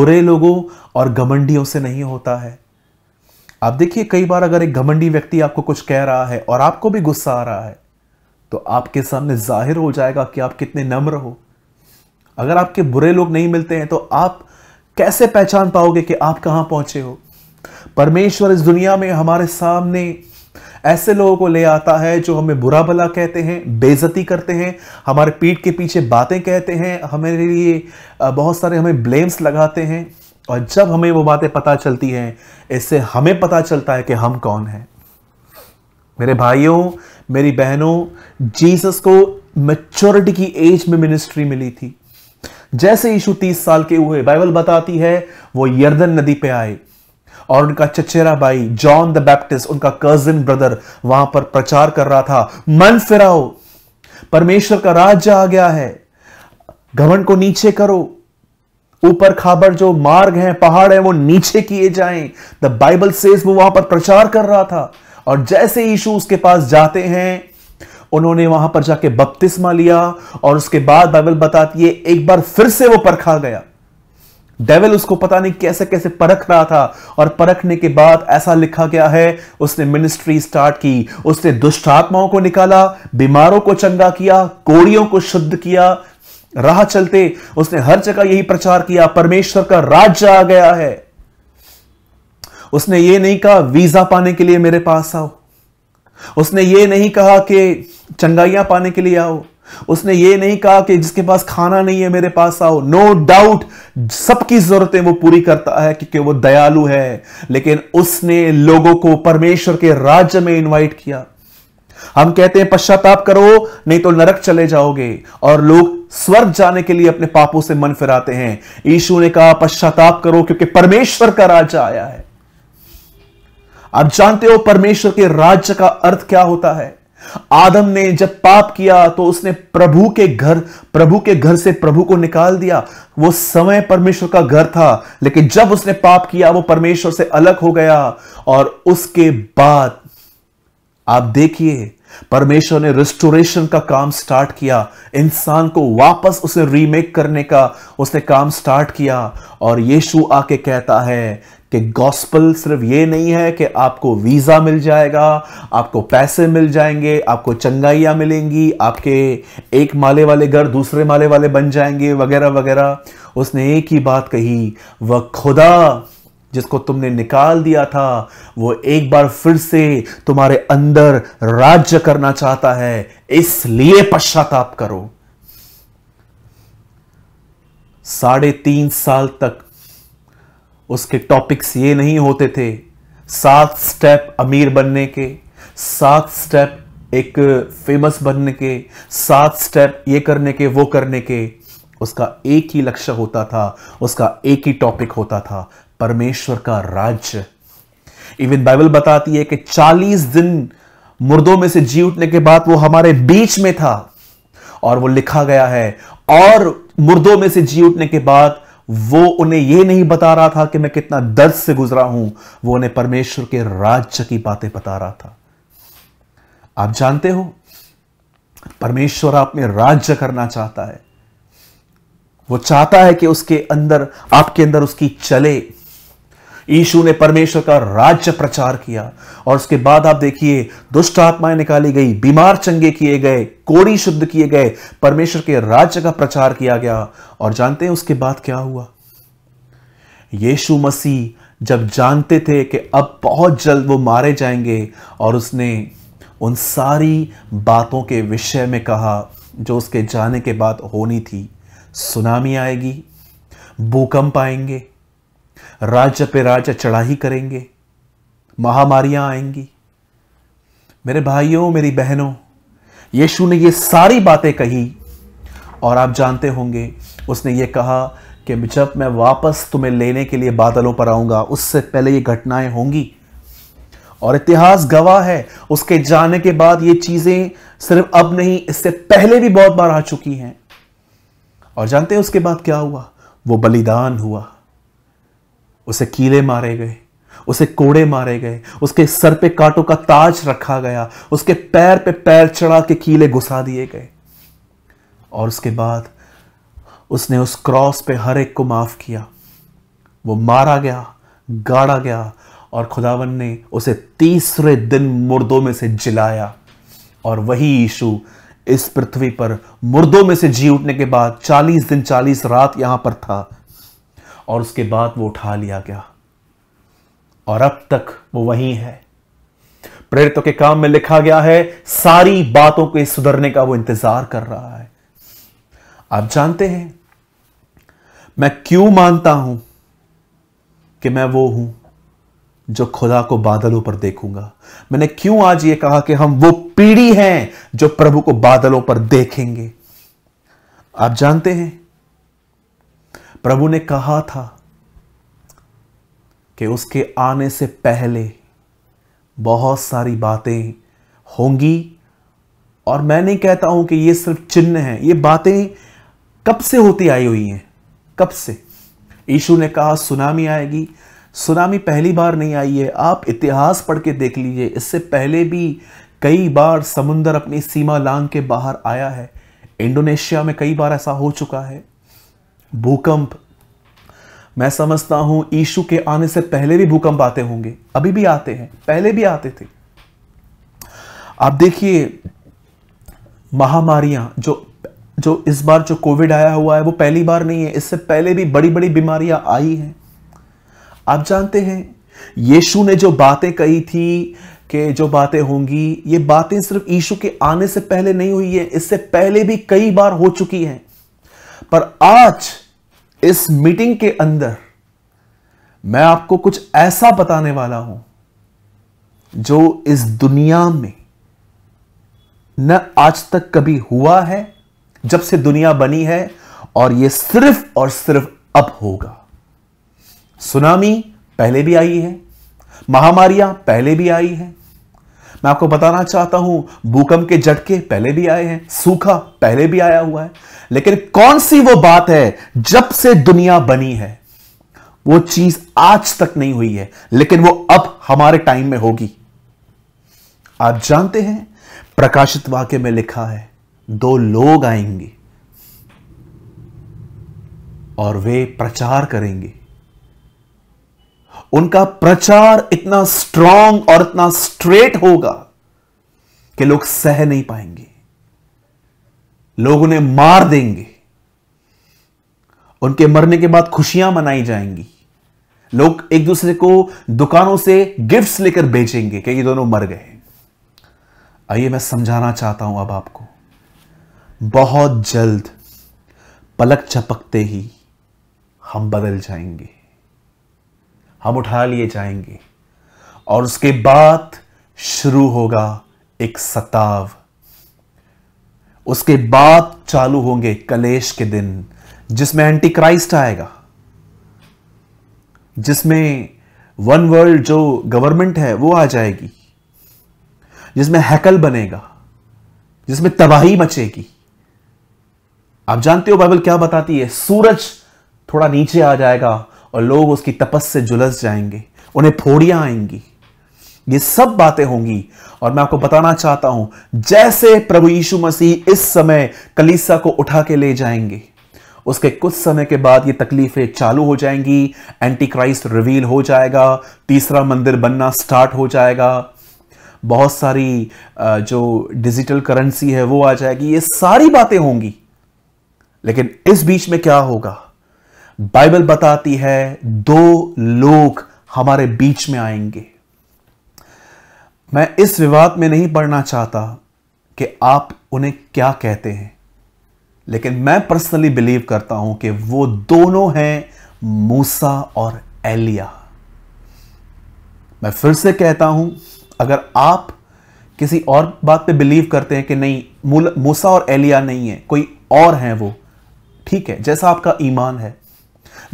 Speaker 1: बुरे लोगों और घमंडियों से नहीं होता है आप देखिए कई बार अगर एक घमंडी व्यक्ति आपको कुछ कह रहा है और आपको भी गुस्सा आ रहा है तो आपके सामने जाहिर हो जाएगा कि आप कितने नम्र हो अगर आपके बुरे लोग नहीं मिलते हैं तो आप कैसे पहचान पाओगे कि आप कहाँ पहुंचे हो परमेश्वर इस दुनिया में हमारे सामने ऐसे लोगों को ले आता है जो हमें बुरा भला कहते हैं बेजती करते हैं हमारे पीठ के पीछे बातें कहते हैं हमारे लिए बहुत सारे हमें ब्लेम्स लगाते हैं और जब हमें वो बातें पता चलती हैं इससे हमें पता चलता है कि हम कौन हैं मेरे भाइयों मेरी बहनों जीसस को मेच्योरिटी की एज में मिनिस्ट्री मिली थी जैसे यीशु तीस साल के हुए बाइबल बताती है वो यर्दन नदी पे आए और उनका चचेरा भाई जॉन द बैप्टिस्ट उनका कजिन ब्रदर वहां पर प्रचार कर रहा था मन फिराओ परमेश्वर का राज्य आ गया है गवन को नीचे करो ऊपर खाबर जो मार्ग हैं पहाड़ हैं वो नीचे किए जाएं द बाइबल सेज वो वहां पर प्रचार कर रहा था और जैसे यीशु उसके पास जाते हैं उन्होंने वहां पर जाके बपतिस्मा लिया और उसके बाद बाइबल बताती है एक बार फिर से वो परखा गया डेविल उसको पता नहीं कैसे कैसे परख रहा था और परखने के बाद ऐसा लिखा गया है उसने मिनिस्ट्री स्टार्ट की उसने दुष्टात्माओं को निकाला बीमारों को चंगा किया कोड़ियों को शुद्ध किया राह चलते उसने हर जगह यही प्रचार किया परमेश्वर का राज्य आ गया है उसने ये नहीं कहा वीजा पाने के लिए मेरे पास आओ उसने ये नहीं कहा कि चंगाइयां पाने के लिए आओ उसने ये नहीं कहा कि जिसके पास खाना नहीं है मेरे पास आओ नो डाउट सबकी जरूरतें वो पूरी करता है क्योंकि वो दयालु है लेकिन उसने लोगों को परमेश्वर के राज्य में इनवाइट किया हम कहते हैं पश्चाताप करो नहीं तो नरक चले जाओगे और लोग स्वर्ग जाने के लिए अपने पापों से मन फिराते हैं ईशु ने कहा पश्चाताप करो क्योंकि परमेश्वर का राज्य आया है आप जानते हो परमेश्वर के राज्य का अर्थ क्या होता है आदम ने जब पाप किया तो उसने प्रभु के घर प्रभु के घर से प्रभु को निकाल दिया वो समय परमेश्वर का घर था लेकिन जब उसने पाप किया वो परमेश्वर से अलग हो गया और उसके बाद आप देखिए परमेश्वर ने रिस्टोरेशन का काम स्टार्ट किया इंसान को वापस उसे रीमेक करने का उसने काम स्टार्ट किया और यीशु आके कहता है कि गॉस्पल सिर्फ ये नहीं है कि आपको वीज़ा मिल जाएगा आपको पैसे मिल जाएंगे आपको चंगाइयां मिलेंगी आपके एक माले वाले घर दूसरे माले वाले बन जाएंगे वगैरह वगैरह उसने एक ही बात कही वह खुदा जिसको तुमने निकाल दिया था वो एक बार फिर से तुम्हारे अंदर राज्य करना चाहता है इसलिए पश्चाताप करो साढ़े तीन साल तक उसके टॉपिक्स ये नहीं होते थे सात स्टेप अमीर बनने के सात स्टेप एक फेमस बनने के सात स्टेप ये करने के वो करने के उसका एक ही लक्ष्य होता था उसका एक ही टॉपिक होता था परमेश्वर का राज्य इवन बाइबल बताती है कि चालीस दिन मुर्दों में से जी उठने के बाद वो हमारे बीच में था और वो लिखा गया है और मुर्दों में से जी उठने के बाद वो उन्हें यह नहीं बता रहा था कि मैं कितना दर्द से गुजरा हूं वो उन्हें परमेश्वर के राज्य की बातें बता रहा था आप जानते हो परमेश्वर आप में राज्य करना चाहता है वो चाहता है कि उसके अंदर आपके अंदर उसकी चले यीशु ने परमेश्वर का राज्य प्रचार किया और उसके बाद आप देखिए दुष्ट आत्माएं निकाली गई बीमार चंगे किए गए कोड़ी शुद्ध किए गए परमेश्वर के राज्य का प्रचार किया गया और जानते हैं उसके बाद क्या हुआ यीशु मसीह जब जानते थे कि अब बहुत जल्द वो मारे जाएंगे और उसने उन सारी बातों के विषय में कहा जो उसके जाने के बाद होनी थी सुनामी आएगी भूकंप आएंगे राज्य पे राज्य चढ़ाई करेंगे महामारियां आएंगी मेरे भाइयों मेरी बहनों यीशु ने ये सारी बातें कही और आप जानते होंगे उसने ये कहा कि जब मैं वापस तुम्हें लेने के लिए बादलों पर आऊंगा उससे पहले ये घटनाएं होंगी और इतिहास गवाह है उसके जाने के बाद ये चीज़ें सिर्फ अब नहीं इससे पहले भी बहुत बार आ चुकी हैं और जानते हैं उसके बाद क्या हुआ वो बलिदान हुआ उसे कीले मारे गए उसे कोड़े मारे गए उसके सर पे कांटों का ताज रखा गया उसके पैर पे पैर चढ़ा के कीले घुसा दिए गए और उसके बाद उसने उस क्रॉस पे हर एक को माफ किया वो मारा गया गाड़ा गया और खुदावन ने उसे तीसरे दिन मुर्दों में से जिलाया और वही यीशु इस पृथ्वी पर मुर्दों में से जी उठने के बाद 40 दिन 40 रात यहां पर था और उसके बाद वो उठा लिया गया और अब तक वो वहीं है प्रेरित के काम में लिखा गया है सारी बातों के सुधरने का वो इंतजार कर रहा है आप जानते हैं मैं क्यों मानता हूं कि मैं वो हूं जो खुदा को बादलों पर देखूंगा मैंने क्यों आज ये कहा कि हम वो पीढ़ी हैं जो प्रभु को बादलों पर देखेंगे आप जानते हैं प्रभु ने कहा था कि उसके आने से पहले बहुत सारी बातें होंगी और मैं नहीं कहता हूं कि ये सिर्फ चिन्ह है ये बातें कब से होती आई हुई हैं कब से यीशु ने कहा सुनामी आएगी सुनामी पहली बार नहीं आई है आप इतिहास पढ़ के देख लीजिए इससे पहले भी कई बार समुंदर अपनी सीमा लांग के बाहर आया है इंडोनेशिया में कई बार ऐसा हो चुका है भूकंप मैं समझता हूं ईशु के आने से पहले भी भूकंप आते होंगे अभी भी आते हैं पहले भी आते थे आप देखिए महामारियां जो जो इस बार जो कोविड आया हुआ है वो पहली बार नहीं है इससे पहले भी बड़ी बड़ी बीमारियां आई हैं आप जानते हैं यीशु ने जो बातें कही थी कि जो बातें होंगी ये बातें सिर्फ यीशु के आने से पहले नहीं हुई है इससे पहले भी कई बार हो चुकी हैं पर आज इस मीटिंग के अंदर मैं आपको कुछ ऐसा बताने वाला हूं जो इस दुनिया में न आज तक कभी हुआ है जब से दुनिया बनी है और यह सिर्फ और सिर्फ अब होगा सुनामी पहले भी आई है महामारियां पहले भी आई है मैं आपको बताना चाहता हूं भूकंप के झटके पहले भी आए हैं सूखा पहले भी आया हुआ है लेकिन कौन सी वो बात है जब से दुनिया बनी है वो चीज आज तक नहीं हुई है लेकिन वो अब हमारे टाइम में होगी आप जानते हैं प्रकाशित वाक्य में लिखा है दो लोग आएंगे और वे प्रचार करेंगे उनका प्रचार इतना स्ट्रांग और इतना स्ट्रेट होगा कि लोग सह नहीं पाएंगे लोग उन्हें मार देंगे उनके मरने के बाद खुशियां मनाई जाएंगी लोग एक दूसरे को दुकानों से गिफ्ट्स लेकर बेचेंगे कि ये दोनों मर गए आइए मैं समझाना चाहता हूं अब आपको बहुत जल्द पलक झपकते ही हम बदल जाएंगे हम उठा लिए जाएंगे और उसके बाद शुरू होगा एक सताव उसके बाद चालू होंगे कलेश के दिन जिसमें एंटी क्राइस्ट आएगा जिसमें वन वर्ल्ड जो गवर्नमेंट है वो आ जाएगी जिसमें हैकल बनेगा जिसमें तबाही मचेगी आप जानते हो बाइबल क्या बताती है सूरज थोड़ा नीचे आ जाएगा और लोग उसकी तपस से जुलस जाएंगे उन्हें फोड़ियां आएंगी ये सब बातें होंगी और मैं आपको बताना चाहता हूं जैसे प्रभु यीशु मसीह इस समय कलीसा को उठा के ले जाएंगे उसके कुछ समय के बाद ये तकलीफें चालू हो जाएंगी एंटी क्राइस्ट रिवील हो जाएगा तीसरा मंदिर बनना स्टार्ट हो जाएगा बहुत सारी जो डिजिटल करेंसी है वो आ जाएगी ये सारी बातें होंगी लेकिन इस बीच में क्या होगा बाइबल बताती है दो लोग हमारे बीच में आएंगे मैं इस विवाद में नहीं पढ़ना चाहता कि आप उन्हें क्या कहते हैं लेकिन मैं पर्सनली बिलीव करता हूं कि वो दोनों हैं मूसा और एलिया मैं फिर से कहता हूं अगर आप किसी और बात पे बिलीव करते हैं कि नहीं मूसा और एलिया नहीं है कोई और हैं वो ठीक है जैसा आपका ईमान है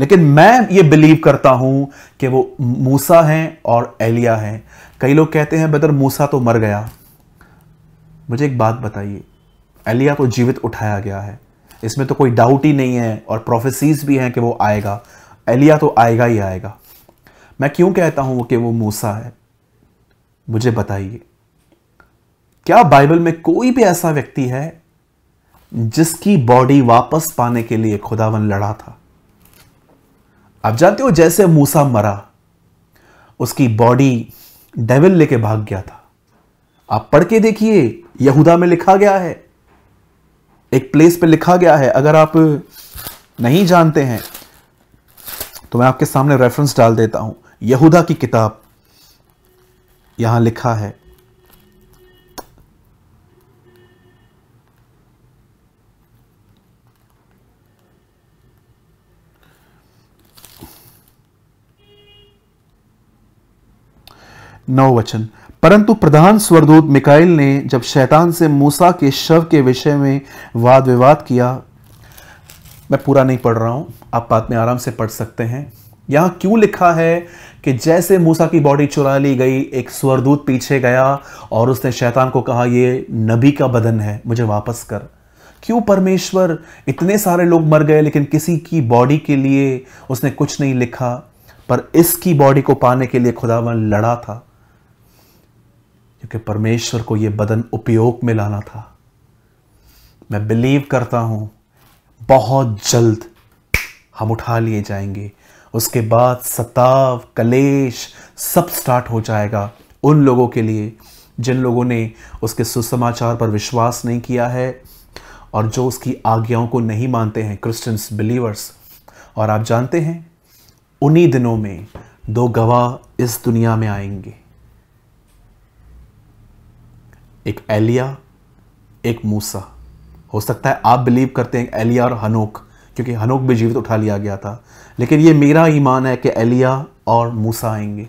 Speaker 1: लेकिन मैं ये बिलीव करता हूं कि वो मूसा हैं और एलिया हैं कई लोग कहते हैं बदर मूसा तो मर गया मुझे एक बात बताइए एलिया को तो जीवित उठाया गया है इसमें तो कोई डाउट ही नहीं है और प्रोफेसीज भी हैं कि वो आएगा एलिया तो आएगा ही आएगा मैं क्यों कहता हूं कि वो मूसा है मुझे बताइए क्या बाइबल में कोई भी ऐसा व्यक्ति है जिसकी बॉडी वापस पाने के लिए खुदावन लड़ा था आप जानते हो जैसे मूसा मरा उसकी बॉडी डेविल लेके भाग गया था आप पढ़ के देखिए यहूदा में लिखा गया है एक प्लेस पे लिखा गया है अगर आप नहीं जानते हैं तो मैं आपके सामने रेफरेंस डाल देता हूं यहूदा की किताब यहां लिखा है नौ वचन परंतु प्रधान स्वरदूत मिकाइल ने जब शैतान से मूसा के शव के विषय में वाद विवाद किया मैं पूरा नहीं पढ़ रहा हूँ आप बाद में आराम से पढ़ सकते हैं यहाँ क्यों लिखा है कि जैसे मूसा की बॉडी चुरा ली गई एक स्वरदूत पीछे गया और उसने शैतान को कहा ये नबी का बदन है मुझे वापस कर क्यों परमेश्वर इतने सारे लोग मर गए लेकिन किसी की बॉडी के लिए उसने कुछ नहीं लिखा पर इसकी बॉडी को पाने के लिए खुदावन लड़ा था क्योंकि परमेश्वर को यह बदन उपयोग में लाना था मैं बिलीव करता हूं बहुत जल्द हम उठा लिए जाएंगे उसके बाद सताव कलेश सब स्टार्ट हो जाएगा उन लोगों के लिए जिन लोगों ने उसके सुसमाचार पर विश्वास नहीं किया है और जो उसकी आज्ञाओं को नहीं मानते हैं क्रिश्चियंस बिलीवर्स और आप जानते हैं उन्हीं दिनों में दो गवाह इस दुनिया में आएंगे एक एलिया एक मूसा हो सकता है आप बिलीव करते हैं एलिया और हनोक क्योंकि हनोक भी जीवित उठा लिया गया था लेकिन ये मेरा ईमान है कि एलिया और मूसा आएंगे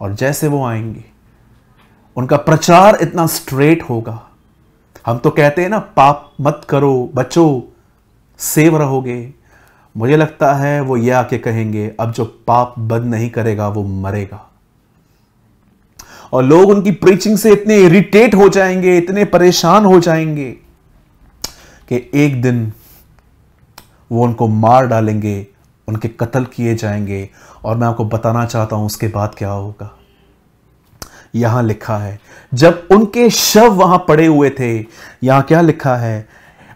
Speaker 1: और जैसे वो आएंगे उनका प्रचार इतना स्ट्रेट होगा हम तो कहते हैं ना पाप मत करो बचो सेव रहोगे मुझे लगता है वो ये आके कहेंगे अब जो पाप बंद नहीं करेगा वो मरेगा और लोग उनकी प्रीचिंग से इतने इरिटेट हो जाएंगे इतने परेशान हो जाएंगे कि एक दिन वो उनको मार डालेंगे उनके कत्ल किए जाएंगे और मैं आपको बताना चाहता हूं उसके बाद क्या होगा यहां लिखा है जब उनके शव वहां पड़े हुए थे यहां क्या लिखा है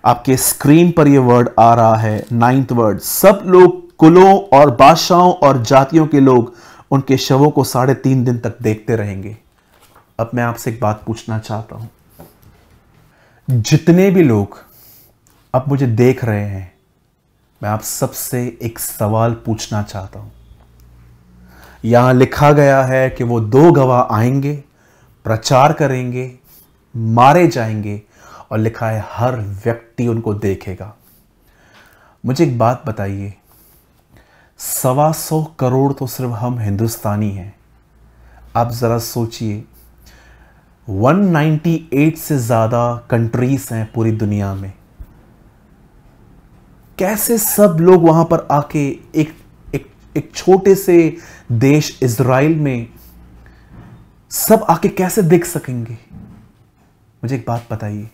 Speaker 1: आपके स्क्रीन पर यह वर्ड आ रहा है नाइन्थ वर्ड सब लोग कुलों और बादशाहों और जातियों के लोग उनके शवों को साढ़े तीन दिन तक देखते रहेंगे अब मैं आपसे एक बात पूछना चाहता हूं जितने भी लोग अब मुझे देख रहे हैं मैं आप सबसे एक सवाल पूछना चाहता हूं यहां लिखा गया है कि वो दो गवाह आएंगे प्रचार करेंगे मारे जाएंगे और लिखा है हर व्यक्ति उनको देखेगा मुझे एक बात बताइए सवा सौ करोड़ तो सिर्फ हम हिंदुस्तानी हैं आप ज़रा सोचिए 198 से ज़्यादा कंट्रीज हैं पूरी दुनिया में कैसे सब लोग वहां पर आके एक एक एक छोटे से देश इजराइल में सब आके कैसे देख सकेंगे मुझे एक बात बताइए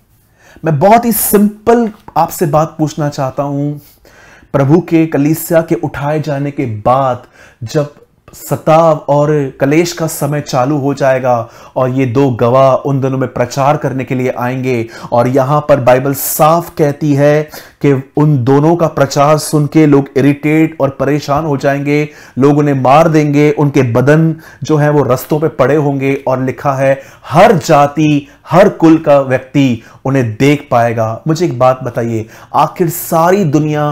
Speaker 1: मैं बहुत ही सिंपल आपसे बात पूछना चाहता हूं प्रभु के कलीसिया के उठाए जाने के बाद जब सताव और कलेश का समय चालू हो जाएगा और ये दो गवाह उन दिनों में प्रचार करने के लिए आएंगे और यहां पर बाइबल साफ कहती है कि उन दोनों का प्रचार सुन के लोग इरिटेट और परेशान हो जाएंगे लोग उन्हें मार देंगे उनके बदन जो है वो रस्तों पे पड़े होंगे और लिखा है हर जाति हर कुल का व्यक्ति उन्हें देख पाएगा मुझे एक बात बताइए आखिर सारी दुनिया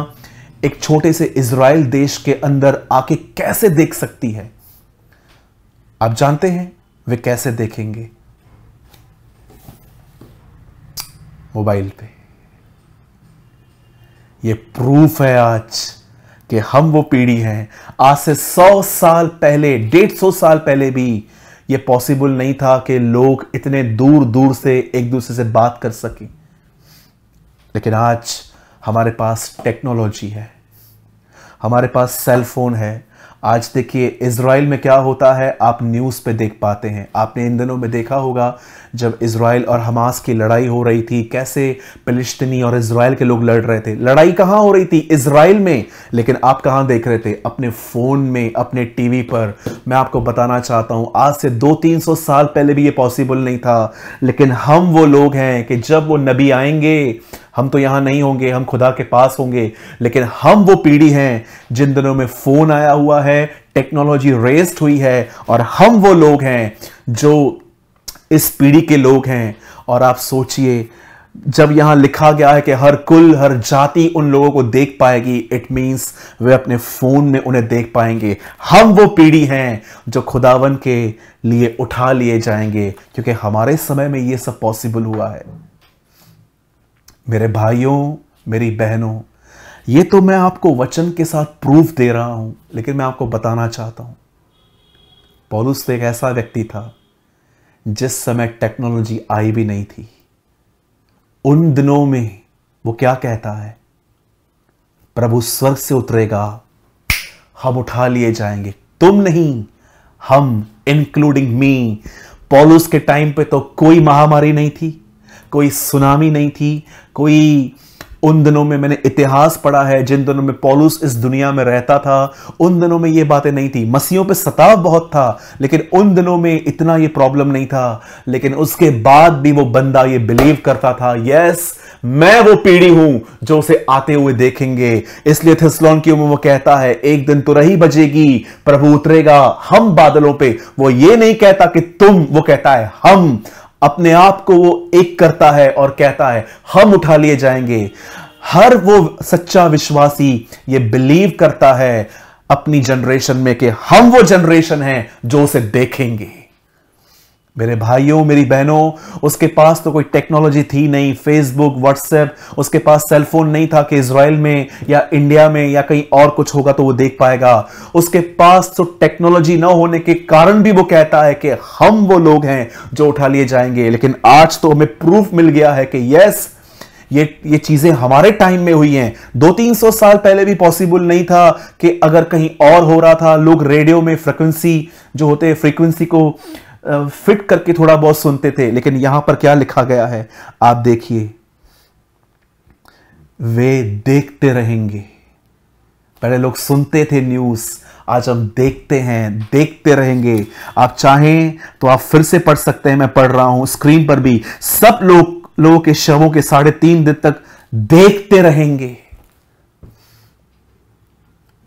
Speaker 1: एक छोटे से इसराइल देश के अंदर आके कैसे देख सकती है आप जानते हैं वे कैसे देखेंगे मोबाइल पे ये प्रूफ है आज कि हम वो पीढ़ी हैं आज से सौ साल पहले डेढ़ सौ साल पहले भी ये पॉसिबल नहीं था कि लोग इतने दूर दूर से एक दूसरे से बात कर सकें लेकिन आज हमारे पास टेक्नोलॉजी है हमारे पास सेल फोन है आज देखिए इसराइल में क्या होता है आप न्यूज़ पे देख पाते हैं आपने इन दिनों में देखा होगा जब इसराइल और हमास की लड़ाई हो रही थी कैसे फलस्तीनी और इसराइल के लोग लड़ रहे थे लड़ाई कहाँ हो रही थी इसराइल में लेकिन आप कहाँ देख रहे थे अपने फ़ोन में अपने टीवी पर मैं आपको बताना चाहता हूँ आज से दो तीन सौ साल पहले भी ये पॉसिबल नहीं था लेकिन हम वो लोग हैं कि जब वो नबी आएंगे हम तो यहां नहीं होंगे हम खुदा के पास होंगे लेकिन हम वो पीढ़ी हैं जिन दिनों में फ़ोन आया हुआ है टेक्नोलॉजी रेस्ट हुई है और हम वो लोग हैं जो इस पीढ़ी के लोग हैं और आप सोचिए जब यहां लिखा गया है कि हर कुल हर जाति उन लोगों को देख पाएगी इट मीन्स वे अपने फोन में उन्हें देख पाएंगे हम वो पीढ़ी हैं जो खुदावन के लिए उठा लिए जाएंगे क्योंकि हमारे समय में ये सब पॉसिबल हुआ है मेरे भाइयों मेरी बहनों ये तो मैं आपको वचन के साथ प्रूफ दे रहा हूं लेकिन मैं आपको बताना चाहता हूं पौलुस तो एक ऐसा व्यक्ति था जिस समय टेक्नोलॉजी आई भी नहीं थी उन दिनों में वो क्या कहता है प्रभु स्वर्ग से उतरेगा हम उठा लिए जाएंगे तुम नहीं हम इंक्लूडिंग मी पॉलुस के टाइम पे तो कोई महामारी नहीं थी कोई सुनामी नहीं थी कोई उन दिनों में मैंने इतिहास पढ़ा है जिन दिनों में पॉलूस इस दुनिया में रहता था उन दिनों में ये बातें नहीं थी मसीहों पे सताव बहुत था लेकिन उन दिनों में इतना ये प्रॉब्लम नहीं था लेकिन उसके बाद भी वो बंदा ये बिलीव करता था यस मैं वो पीढ़ी हूं जो उसे आते हुए देखेंगे इसलिए थिसलोन की वो कहता है एक दिन तो रही बजेगी प्रभु उतरेगा हम बादलों पे वो ये नहीं कहता कि तुम वो कहता है हम अपने आप को वो एक करता है और कहता है हम उठा लिए जाएंगे हर वो सच्चा विश्वासी ये बिलीव करता है अपनी जनरेशन में कि हम वो जनरेशन हैं जो उसे देखेंगे मेरे भाइयों मेरी बहनों उसके पास तो कोई टेक्नोलॉजी थी नहीं फेसबुक व्हाट्सएप उसके पास सेलफोन नहीं था कि इसराइल में या इंडिया में या कहीं और कुछ होगा तो वो देख पाएगा उसके पास तो टेक्नोलॉजी ना होने के कारण भी वो कहता है कि हम वो लोग हैं जो उठा लिए जाएंगे लेकिन आज तो हमें प्रूफ मिल गया है कि यस ये ये चीजें हमारे टाइम में हुई हैं दो तीन सौ साल पहले भी पॉसिबल नहीं था कि अगर कहीं और हो रहा था लोग रेडियो में फ्रिक्वेंसी जो होते हैं फ्रिक्वेंसी को फिट करके थोड़ा बहुत सुनते थे लेकिन यहां पर क्या लिखा गया है आप देखिए वे देखते रहेंगे पहले लोग सुनते थे न्यूज आज हम देखते हैं देखते रहेंगे आप चाहें तो आप फिर से पढ़ सकते हैं मैं पढ़ रहा हूं स्क्रीन पर भी सब लोग लोगों के शवों के साढ़े तीन दिन तक देखते रहेंगे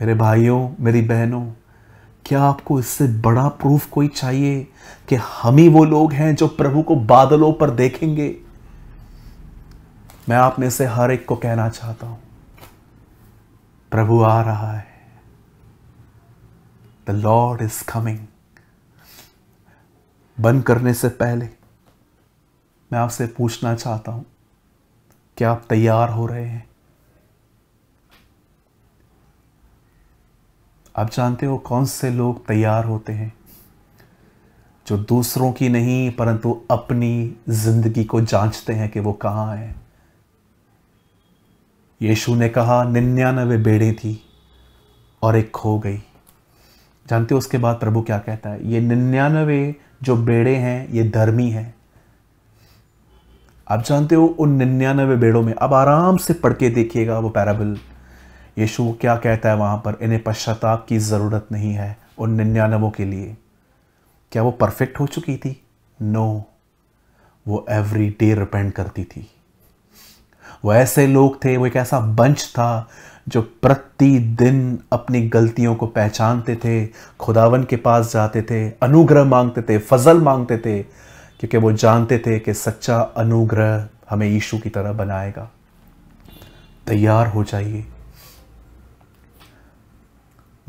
Speaker 1: मेरे भाइयों मेरी बहनों क्या आपको इससे बड़ा प्रूफ कोई चाहिए कि हम ही वो लोग हैं जो प्रभु को बादलों पर देखेंगे मैं आप में से हर एक को कहना चाहता हूं प्रभु आ रहा है द लॉर्ड इज कमिंग बंद करने से पहले मैं आपसे पूछना चाहता हूं क्या आप तैयार हो रहे हैं आप जानते हो कौन से लोग तैयार होते हैं जो दूसरों की नहीं परंतु अपनी जिंदगी को जांचते हैं कि वो कहाँ है यीशु ने कहा निन्यानवे बेड़े थी और एक खो गई जानते हो उसके बाद प्रभु क्या कहता है ये निन्यानवे जो बेड़े हैं ये धर्मी हैं आप जानते हो उन निन्यानवे बेड़ों में अब आराम से पढ़ के देखिएगा वो पैराबल यीशु क्या कहता है वहाँ पर इन्हें पश्चाताप की ज़रूरत नहीं है उन निन्यानवों के लिए क्या वो परफेक्ट हो चुकी थी नो no. वो एवरी डे रिपेंड करती थी वो ऐसे लोग थे वो एक ऐसा बंच था जो प्रतिदिन अपनी गलतियों को पहचानते थे खुदावन के पास जाते थे अनुग्रह मांगते थे फजल मांगते थे क्योंकि वो जानते थे कि सच्चा अनुग्रह हमें यीशु की तरह बनाएगा तैयार हो जाइए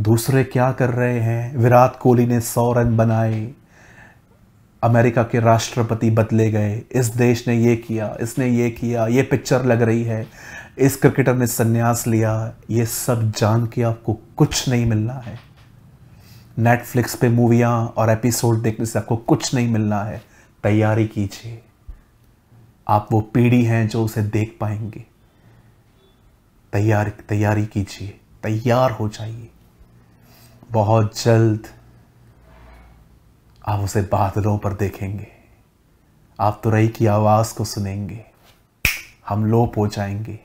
Speaker 1: दूसरे क्या कर रहे हैं विराट कोहली ने सौ रन बनाए अमेरिका के राष्ट्रपति बदले गए इस देश ने ये किया इसने ये किया ये पिक्चर लग रही है इस क्रिकेटर ने संन्यास लिया ये सब जान के आपको कुछ नहीं मिलना है नेटफ्लिक्स पे मूवियाँ और एपिसोड देखने से आपको कुछ नहीं मिलना है तैयारी कीजिए आप वो पीढ़ी हैं जो उसे देख पाएंगे तैयार तैयारी कीजिए तैयार हो जाइए बहुत जल्द आप उसे बादलों पर देखेंगे आप तुरई की आवाज़ को सुनेंगे हम लोप हो जाएंगे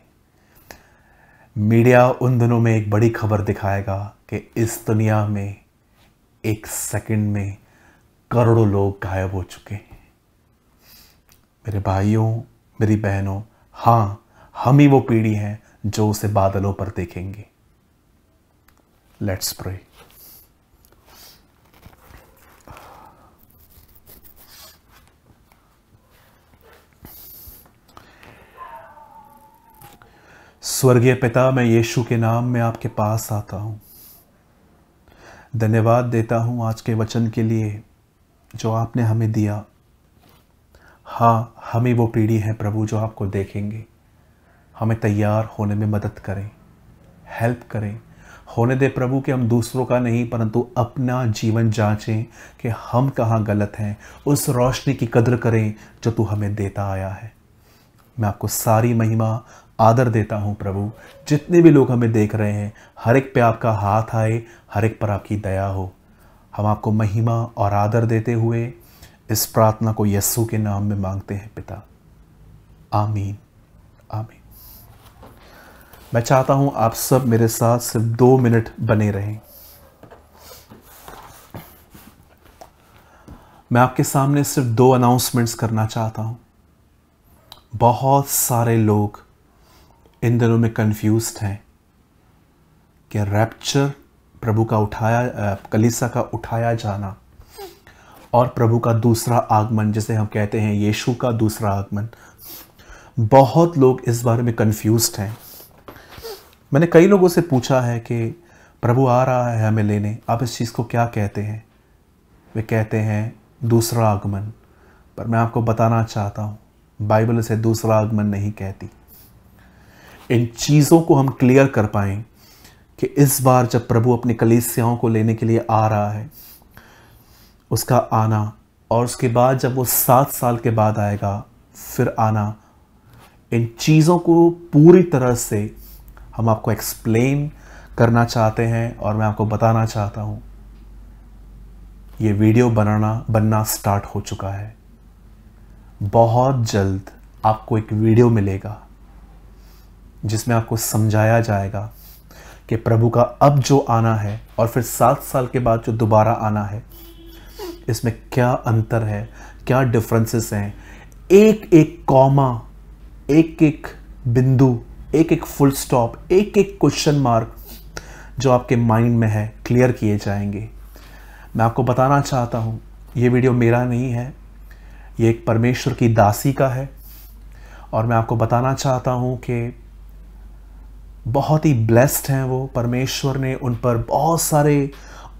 Speaker 1: मीडिया उन दिनों में एक बड़ी खबर दिखाएगा कि इस दुनिया में एक सेकंड में करोड़ों लोग गायब हो चुके हैं मेरे भाइयों मेरी बहनों हाँ हम ही वो पीढ़ी हैं जो उसे बादलों पर देखेंगे लेट्स प्रे स्वर्गीय पिता मैं यीशु के नाम में आपके पास आता हूँ धन्यवाद देता हूँ आज के वचन के लिए जो आपने हमें दिया हाँ हम ही वो पीढ़ी हैं प्रभु जो आपको देखेंगे हमें तैयार होने में मदद करें हेल्प करें होने दे प्रभु कि हम दूसरों का नहीं परंतु अपना जीवन जांचें कि हम कहाँ गलत हैं उस रोशनी की कदर करें जो तू हमें देता आया है मैं आपको सारी महिमा आदर देता हूँ प्रभु जितने भी लोग हमें देख रहे हैं हर एक पे आपका हाथ आए हर एक पर आपकी दया हो हम आपको महिमा और आदर देते हुए इस प्रार्थना को यस्सु के नाम में मांगते हैं पिता आमीन आमीन मैं चाहता हूं आप सब मेरे साथ सिर्फ दो मिनट बने रहें मैं आपके सामने सिर्फ दो अनाउंसमेंट्स करना चाहता हूं बहुत सारे लोग इन दिनों में कंफ्यूज हैं कि रैप्चर प्रभु का उठाया कलिसा का उठाया जाना और प्रभु का दूसरा आगमन जिसे हम कहते हैं यीशु का दूसरा आगमन बहुत लोग इस बारे में कंफ्यूज हैं मैंने कई लोगों से पूछा है कि प्रभु आ रहा है हमें लेने आप इस चीज़ को क्या कहते हैं वे कहते हैं दूसरा आगमन पर मैं आपको बताना चाहता हूँ बाइबल इसे दूसरा आगमन नहीं कहती इन चीज़ों को हम क्लियर कर पाए कि इस बार जब प्रभु अपने कलेसियाओं को लेने के लिए आ रहा है उसका आना और उसके बाद जब वो सात साल के बाद आएगा फिर आना इन चीज़ों को पूरी तरह से हम आपको एक्सप्लेन करना चाहते हैं और मैं आपको बताना चाहता हूँ ये वीडियो बनाना बनना स्टार्ट हो चुका है बहुत जल्द आपको एक वीडियो मिलेगा जिसमें आपको समझाया जाएगा कि प्रभु का अब जो आना है और फिर सात साल के बाद जो दोबारा आना है इसमें क्या अंतर है क्या डिफरेंसेस हैं एक एक कॉमा एक एक बिंदु एक एक फुल स्टॉप एक एक क्वेश्चन मार्क जो आपके माइंड में है क्लियर किए जाएंगे मैं आपको बताना चाहता हूँ ये वीडियो मेरा नहीं है ये एक परमेश्वर की दासी का है और मैं आपको बताना चाहता हूँ कि बहुत ही ब्लेस्ड हैं वो परमेश्वर ने उन पर बहुत सारे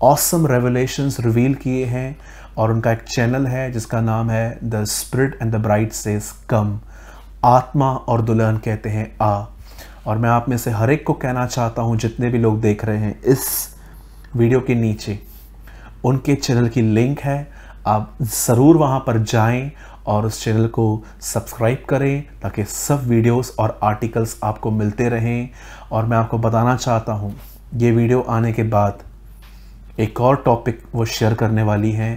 Speaker 1: ऑसम रेवलेशंस रिवील किए हैं और उनका एक चैनल है जिसका नाम है the spirit and the bride says come आत्मा और दुल्हन कहते हैं आ और मैं आप में से हर एक को कहना चाहता हूँ जितने भी लोग देख रहे हैं इस वीडियो के नीचे उनके चैनल की लिंक है आप ज़रूर वहाँ पर जाएं और उस चैनल को सब्सक्राइब करें ताकि सब वीडियोस और आर्टिकल्स आपको मिलते रहें और मैं आपको बताना चाहता हूँ ये वीडियो आने के बाद एक और टॉपिक वो शेयर करने वाली हैं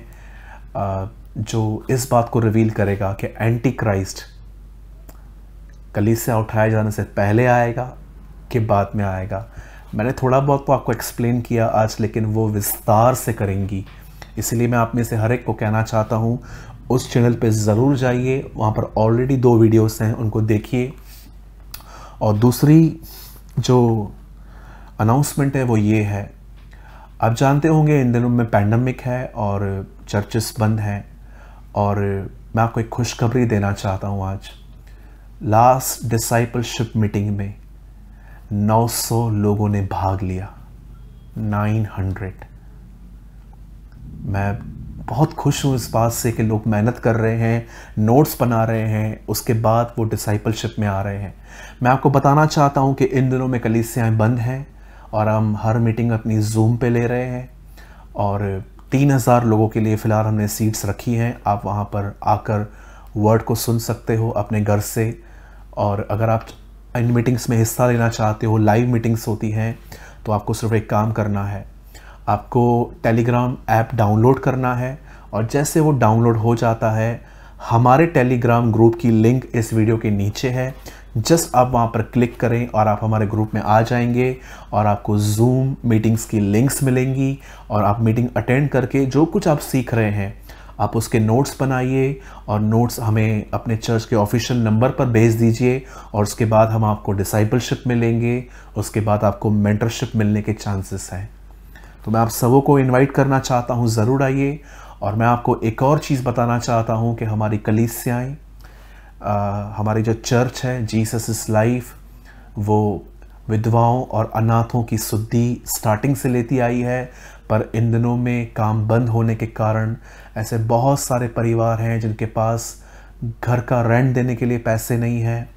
Speaker 1: जो इस बात को रिवील करेगा कि एंटी क्राइस्ट कलीसिया उठाए जाने से पहले आएगा कि बाद में आएगा मैंने थोड़ा बहुत तो आपको एक्सप्लेन किया आज लेकिन वो विस्तार से करेंगी इसलिए मैं आप में से हर एक को कहना चाहता हूँ उस चैनल पे ज़रूर जाइए वहाँ पर ऑलरेडी दो वीडियोस हैं उनको देखिए और दूसरी जो अनाउंसमेंट है वो ये है आप जानते होंगे इन दिनों में पैंडमिक है और चर्चेस बंद हैं और मैं आपको एक खुशखबरी देना चाहता हूँ आज लास्ट डिसाइपलशिप मीटिंग में 900 लोगों ने भाग लिया 900 मैं बहुत खुश हूँ इस बात से कि लोग मेहनत कर रहे हैं नोट्स बना रहे हैं उसके बाद वो डिसाइपलशिप में आ रहे हैं मैं आपको बताना चाहता हूँ कि इन दिनों में कलीसियाएँ बंद हैं और हम हर मीटिंग अपनी जूम पे ले रहे हैं और तीन हज़ार लोगों के लिए फ़िलहाल हमने सीट्स रखी हैं आप वहाँ पर आकर वर्ड को सुन सकते हो अपने घर से और अगर आप इन मीटिंग्स में हिस्सा लेना चाहते हो लाइव मीटिंग्स होती हैं तो आपको सिर्फ एक काम करना है आपको टेलीग्राम ऐप डाउनलोड करना है और जैसे वो डाउनलोड हो जाता है हमारे टेलीग्राम ग्रुप की लिंक इस वीडियो के नीचे है जस्ट आप वहाँ पर क्लिक करें और आप हमारे ग्रुप में आ जाएंगे और आपको जूम मीटिंग्स की लिंक्स मिलेंगी और आप मीटिंग अटेंड करके जो कुछ आप सीख रहे हैं आप उसके नोट्स बनाइए और नोट्स हमें अपने चर्च के ऑफिशियल नंबर पर भेज दीजिए और उसके बाद हम आपको डिसाइपलशिप में लेंगे उसके बाद आपको मेंटरशिप मिलने के चांसेस हैं तो मैं आप सबों को इनवाइट करना चाहता हूँ ज़रूर आइए और मैं आपको एक और चीज़ बताना चाहता हूँ कि हमारी कलीसियाएँ हमारी जो चर्च है जीसस इस लाइफ वो विधवाओं और अनाथों की शुद्धि स्टार्टिंग से लेती आई है पर इन दिनों में काम बंद होने के कारण ऐसे बहुत सारे परिवार हैं जिनके पास घर का रेंट देने के लिए पैसे नहीं हैं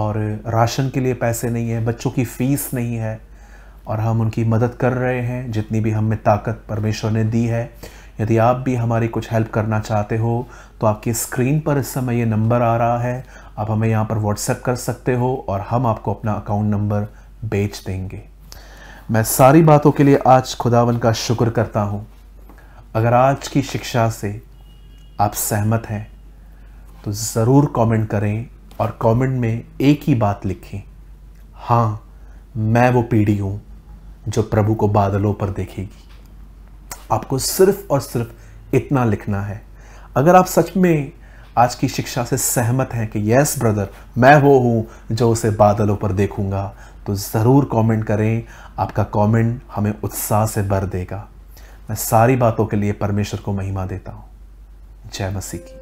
Speaker 1: और राशन के लिए पैसे नहीं हैं बच्चों की फ़ीस नहीं है और हम उनकी मदद कर रहे हैं जितनी भी हमें ताकत परमेश्वर ने दी है यदि आप भी हमारी कुछ हेल्प करना चाहते हो तो आपकी स्क्रीन पर इस समय ये नंबर आ रहा है आप हमें यहाँ पर व्हाट्सएप कर सकते हो और हम आपको अपना अकाउंट नंबर बेच देंगे मैं सारी बातों के लिए आज खुदावन का शुक्र करता हूँ अगर आज की शिक्षा से आप सहमत हैं तो ज़रूर कमेंट करें और कमेंट में एक ही बात लिखें हाँ मैं वो पीढ़ी हूँ जो प्रभु को बादलों पर देखेगी आपको सिर्फ और सिर्फ इतना लिखना है अगर आप सच में आज की शिक्षा से सहमत हैं कि यस ब्रदर मैं वो हूँ जो उसे बादलों पर देखूंगा तो ज़रूर कमेंट करें आपका कमेंट हमें उत्साह से भर देगा मैं सारी बातों के लिए परमेश्वर को महिमा देता हूँ जय मसीह की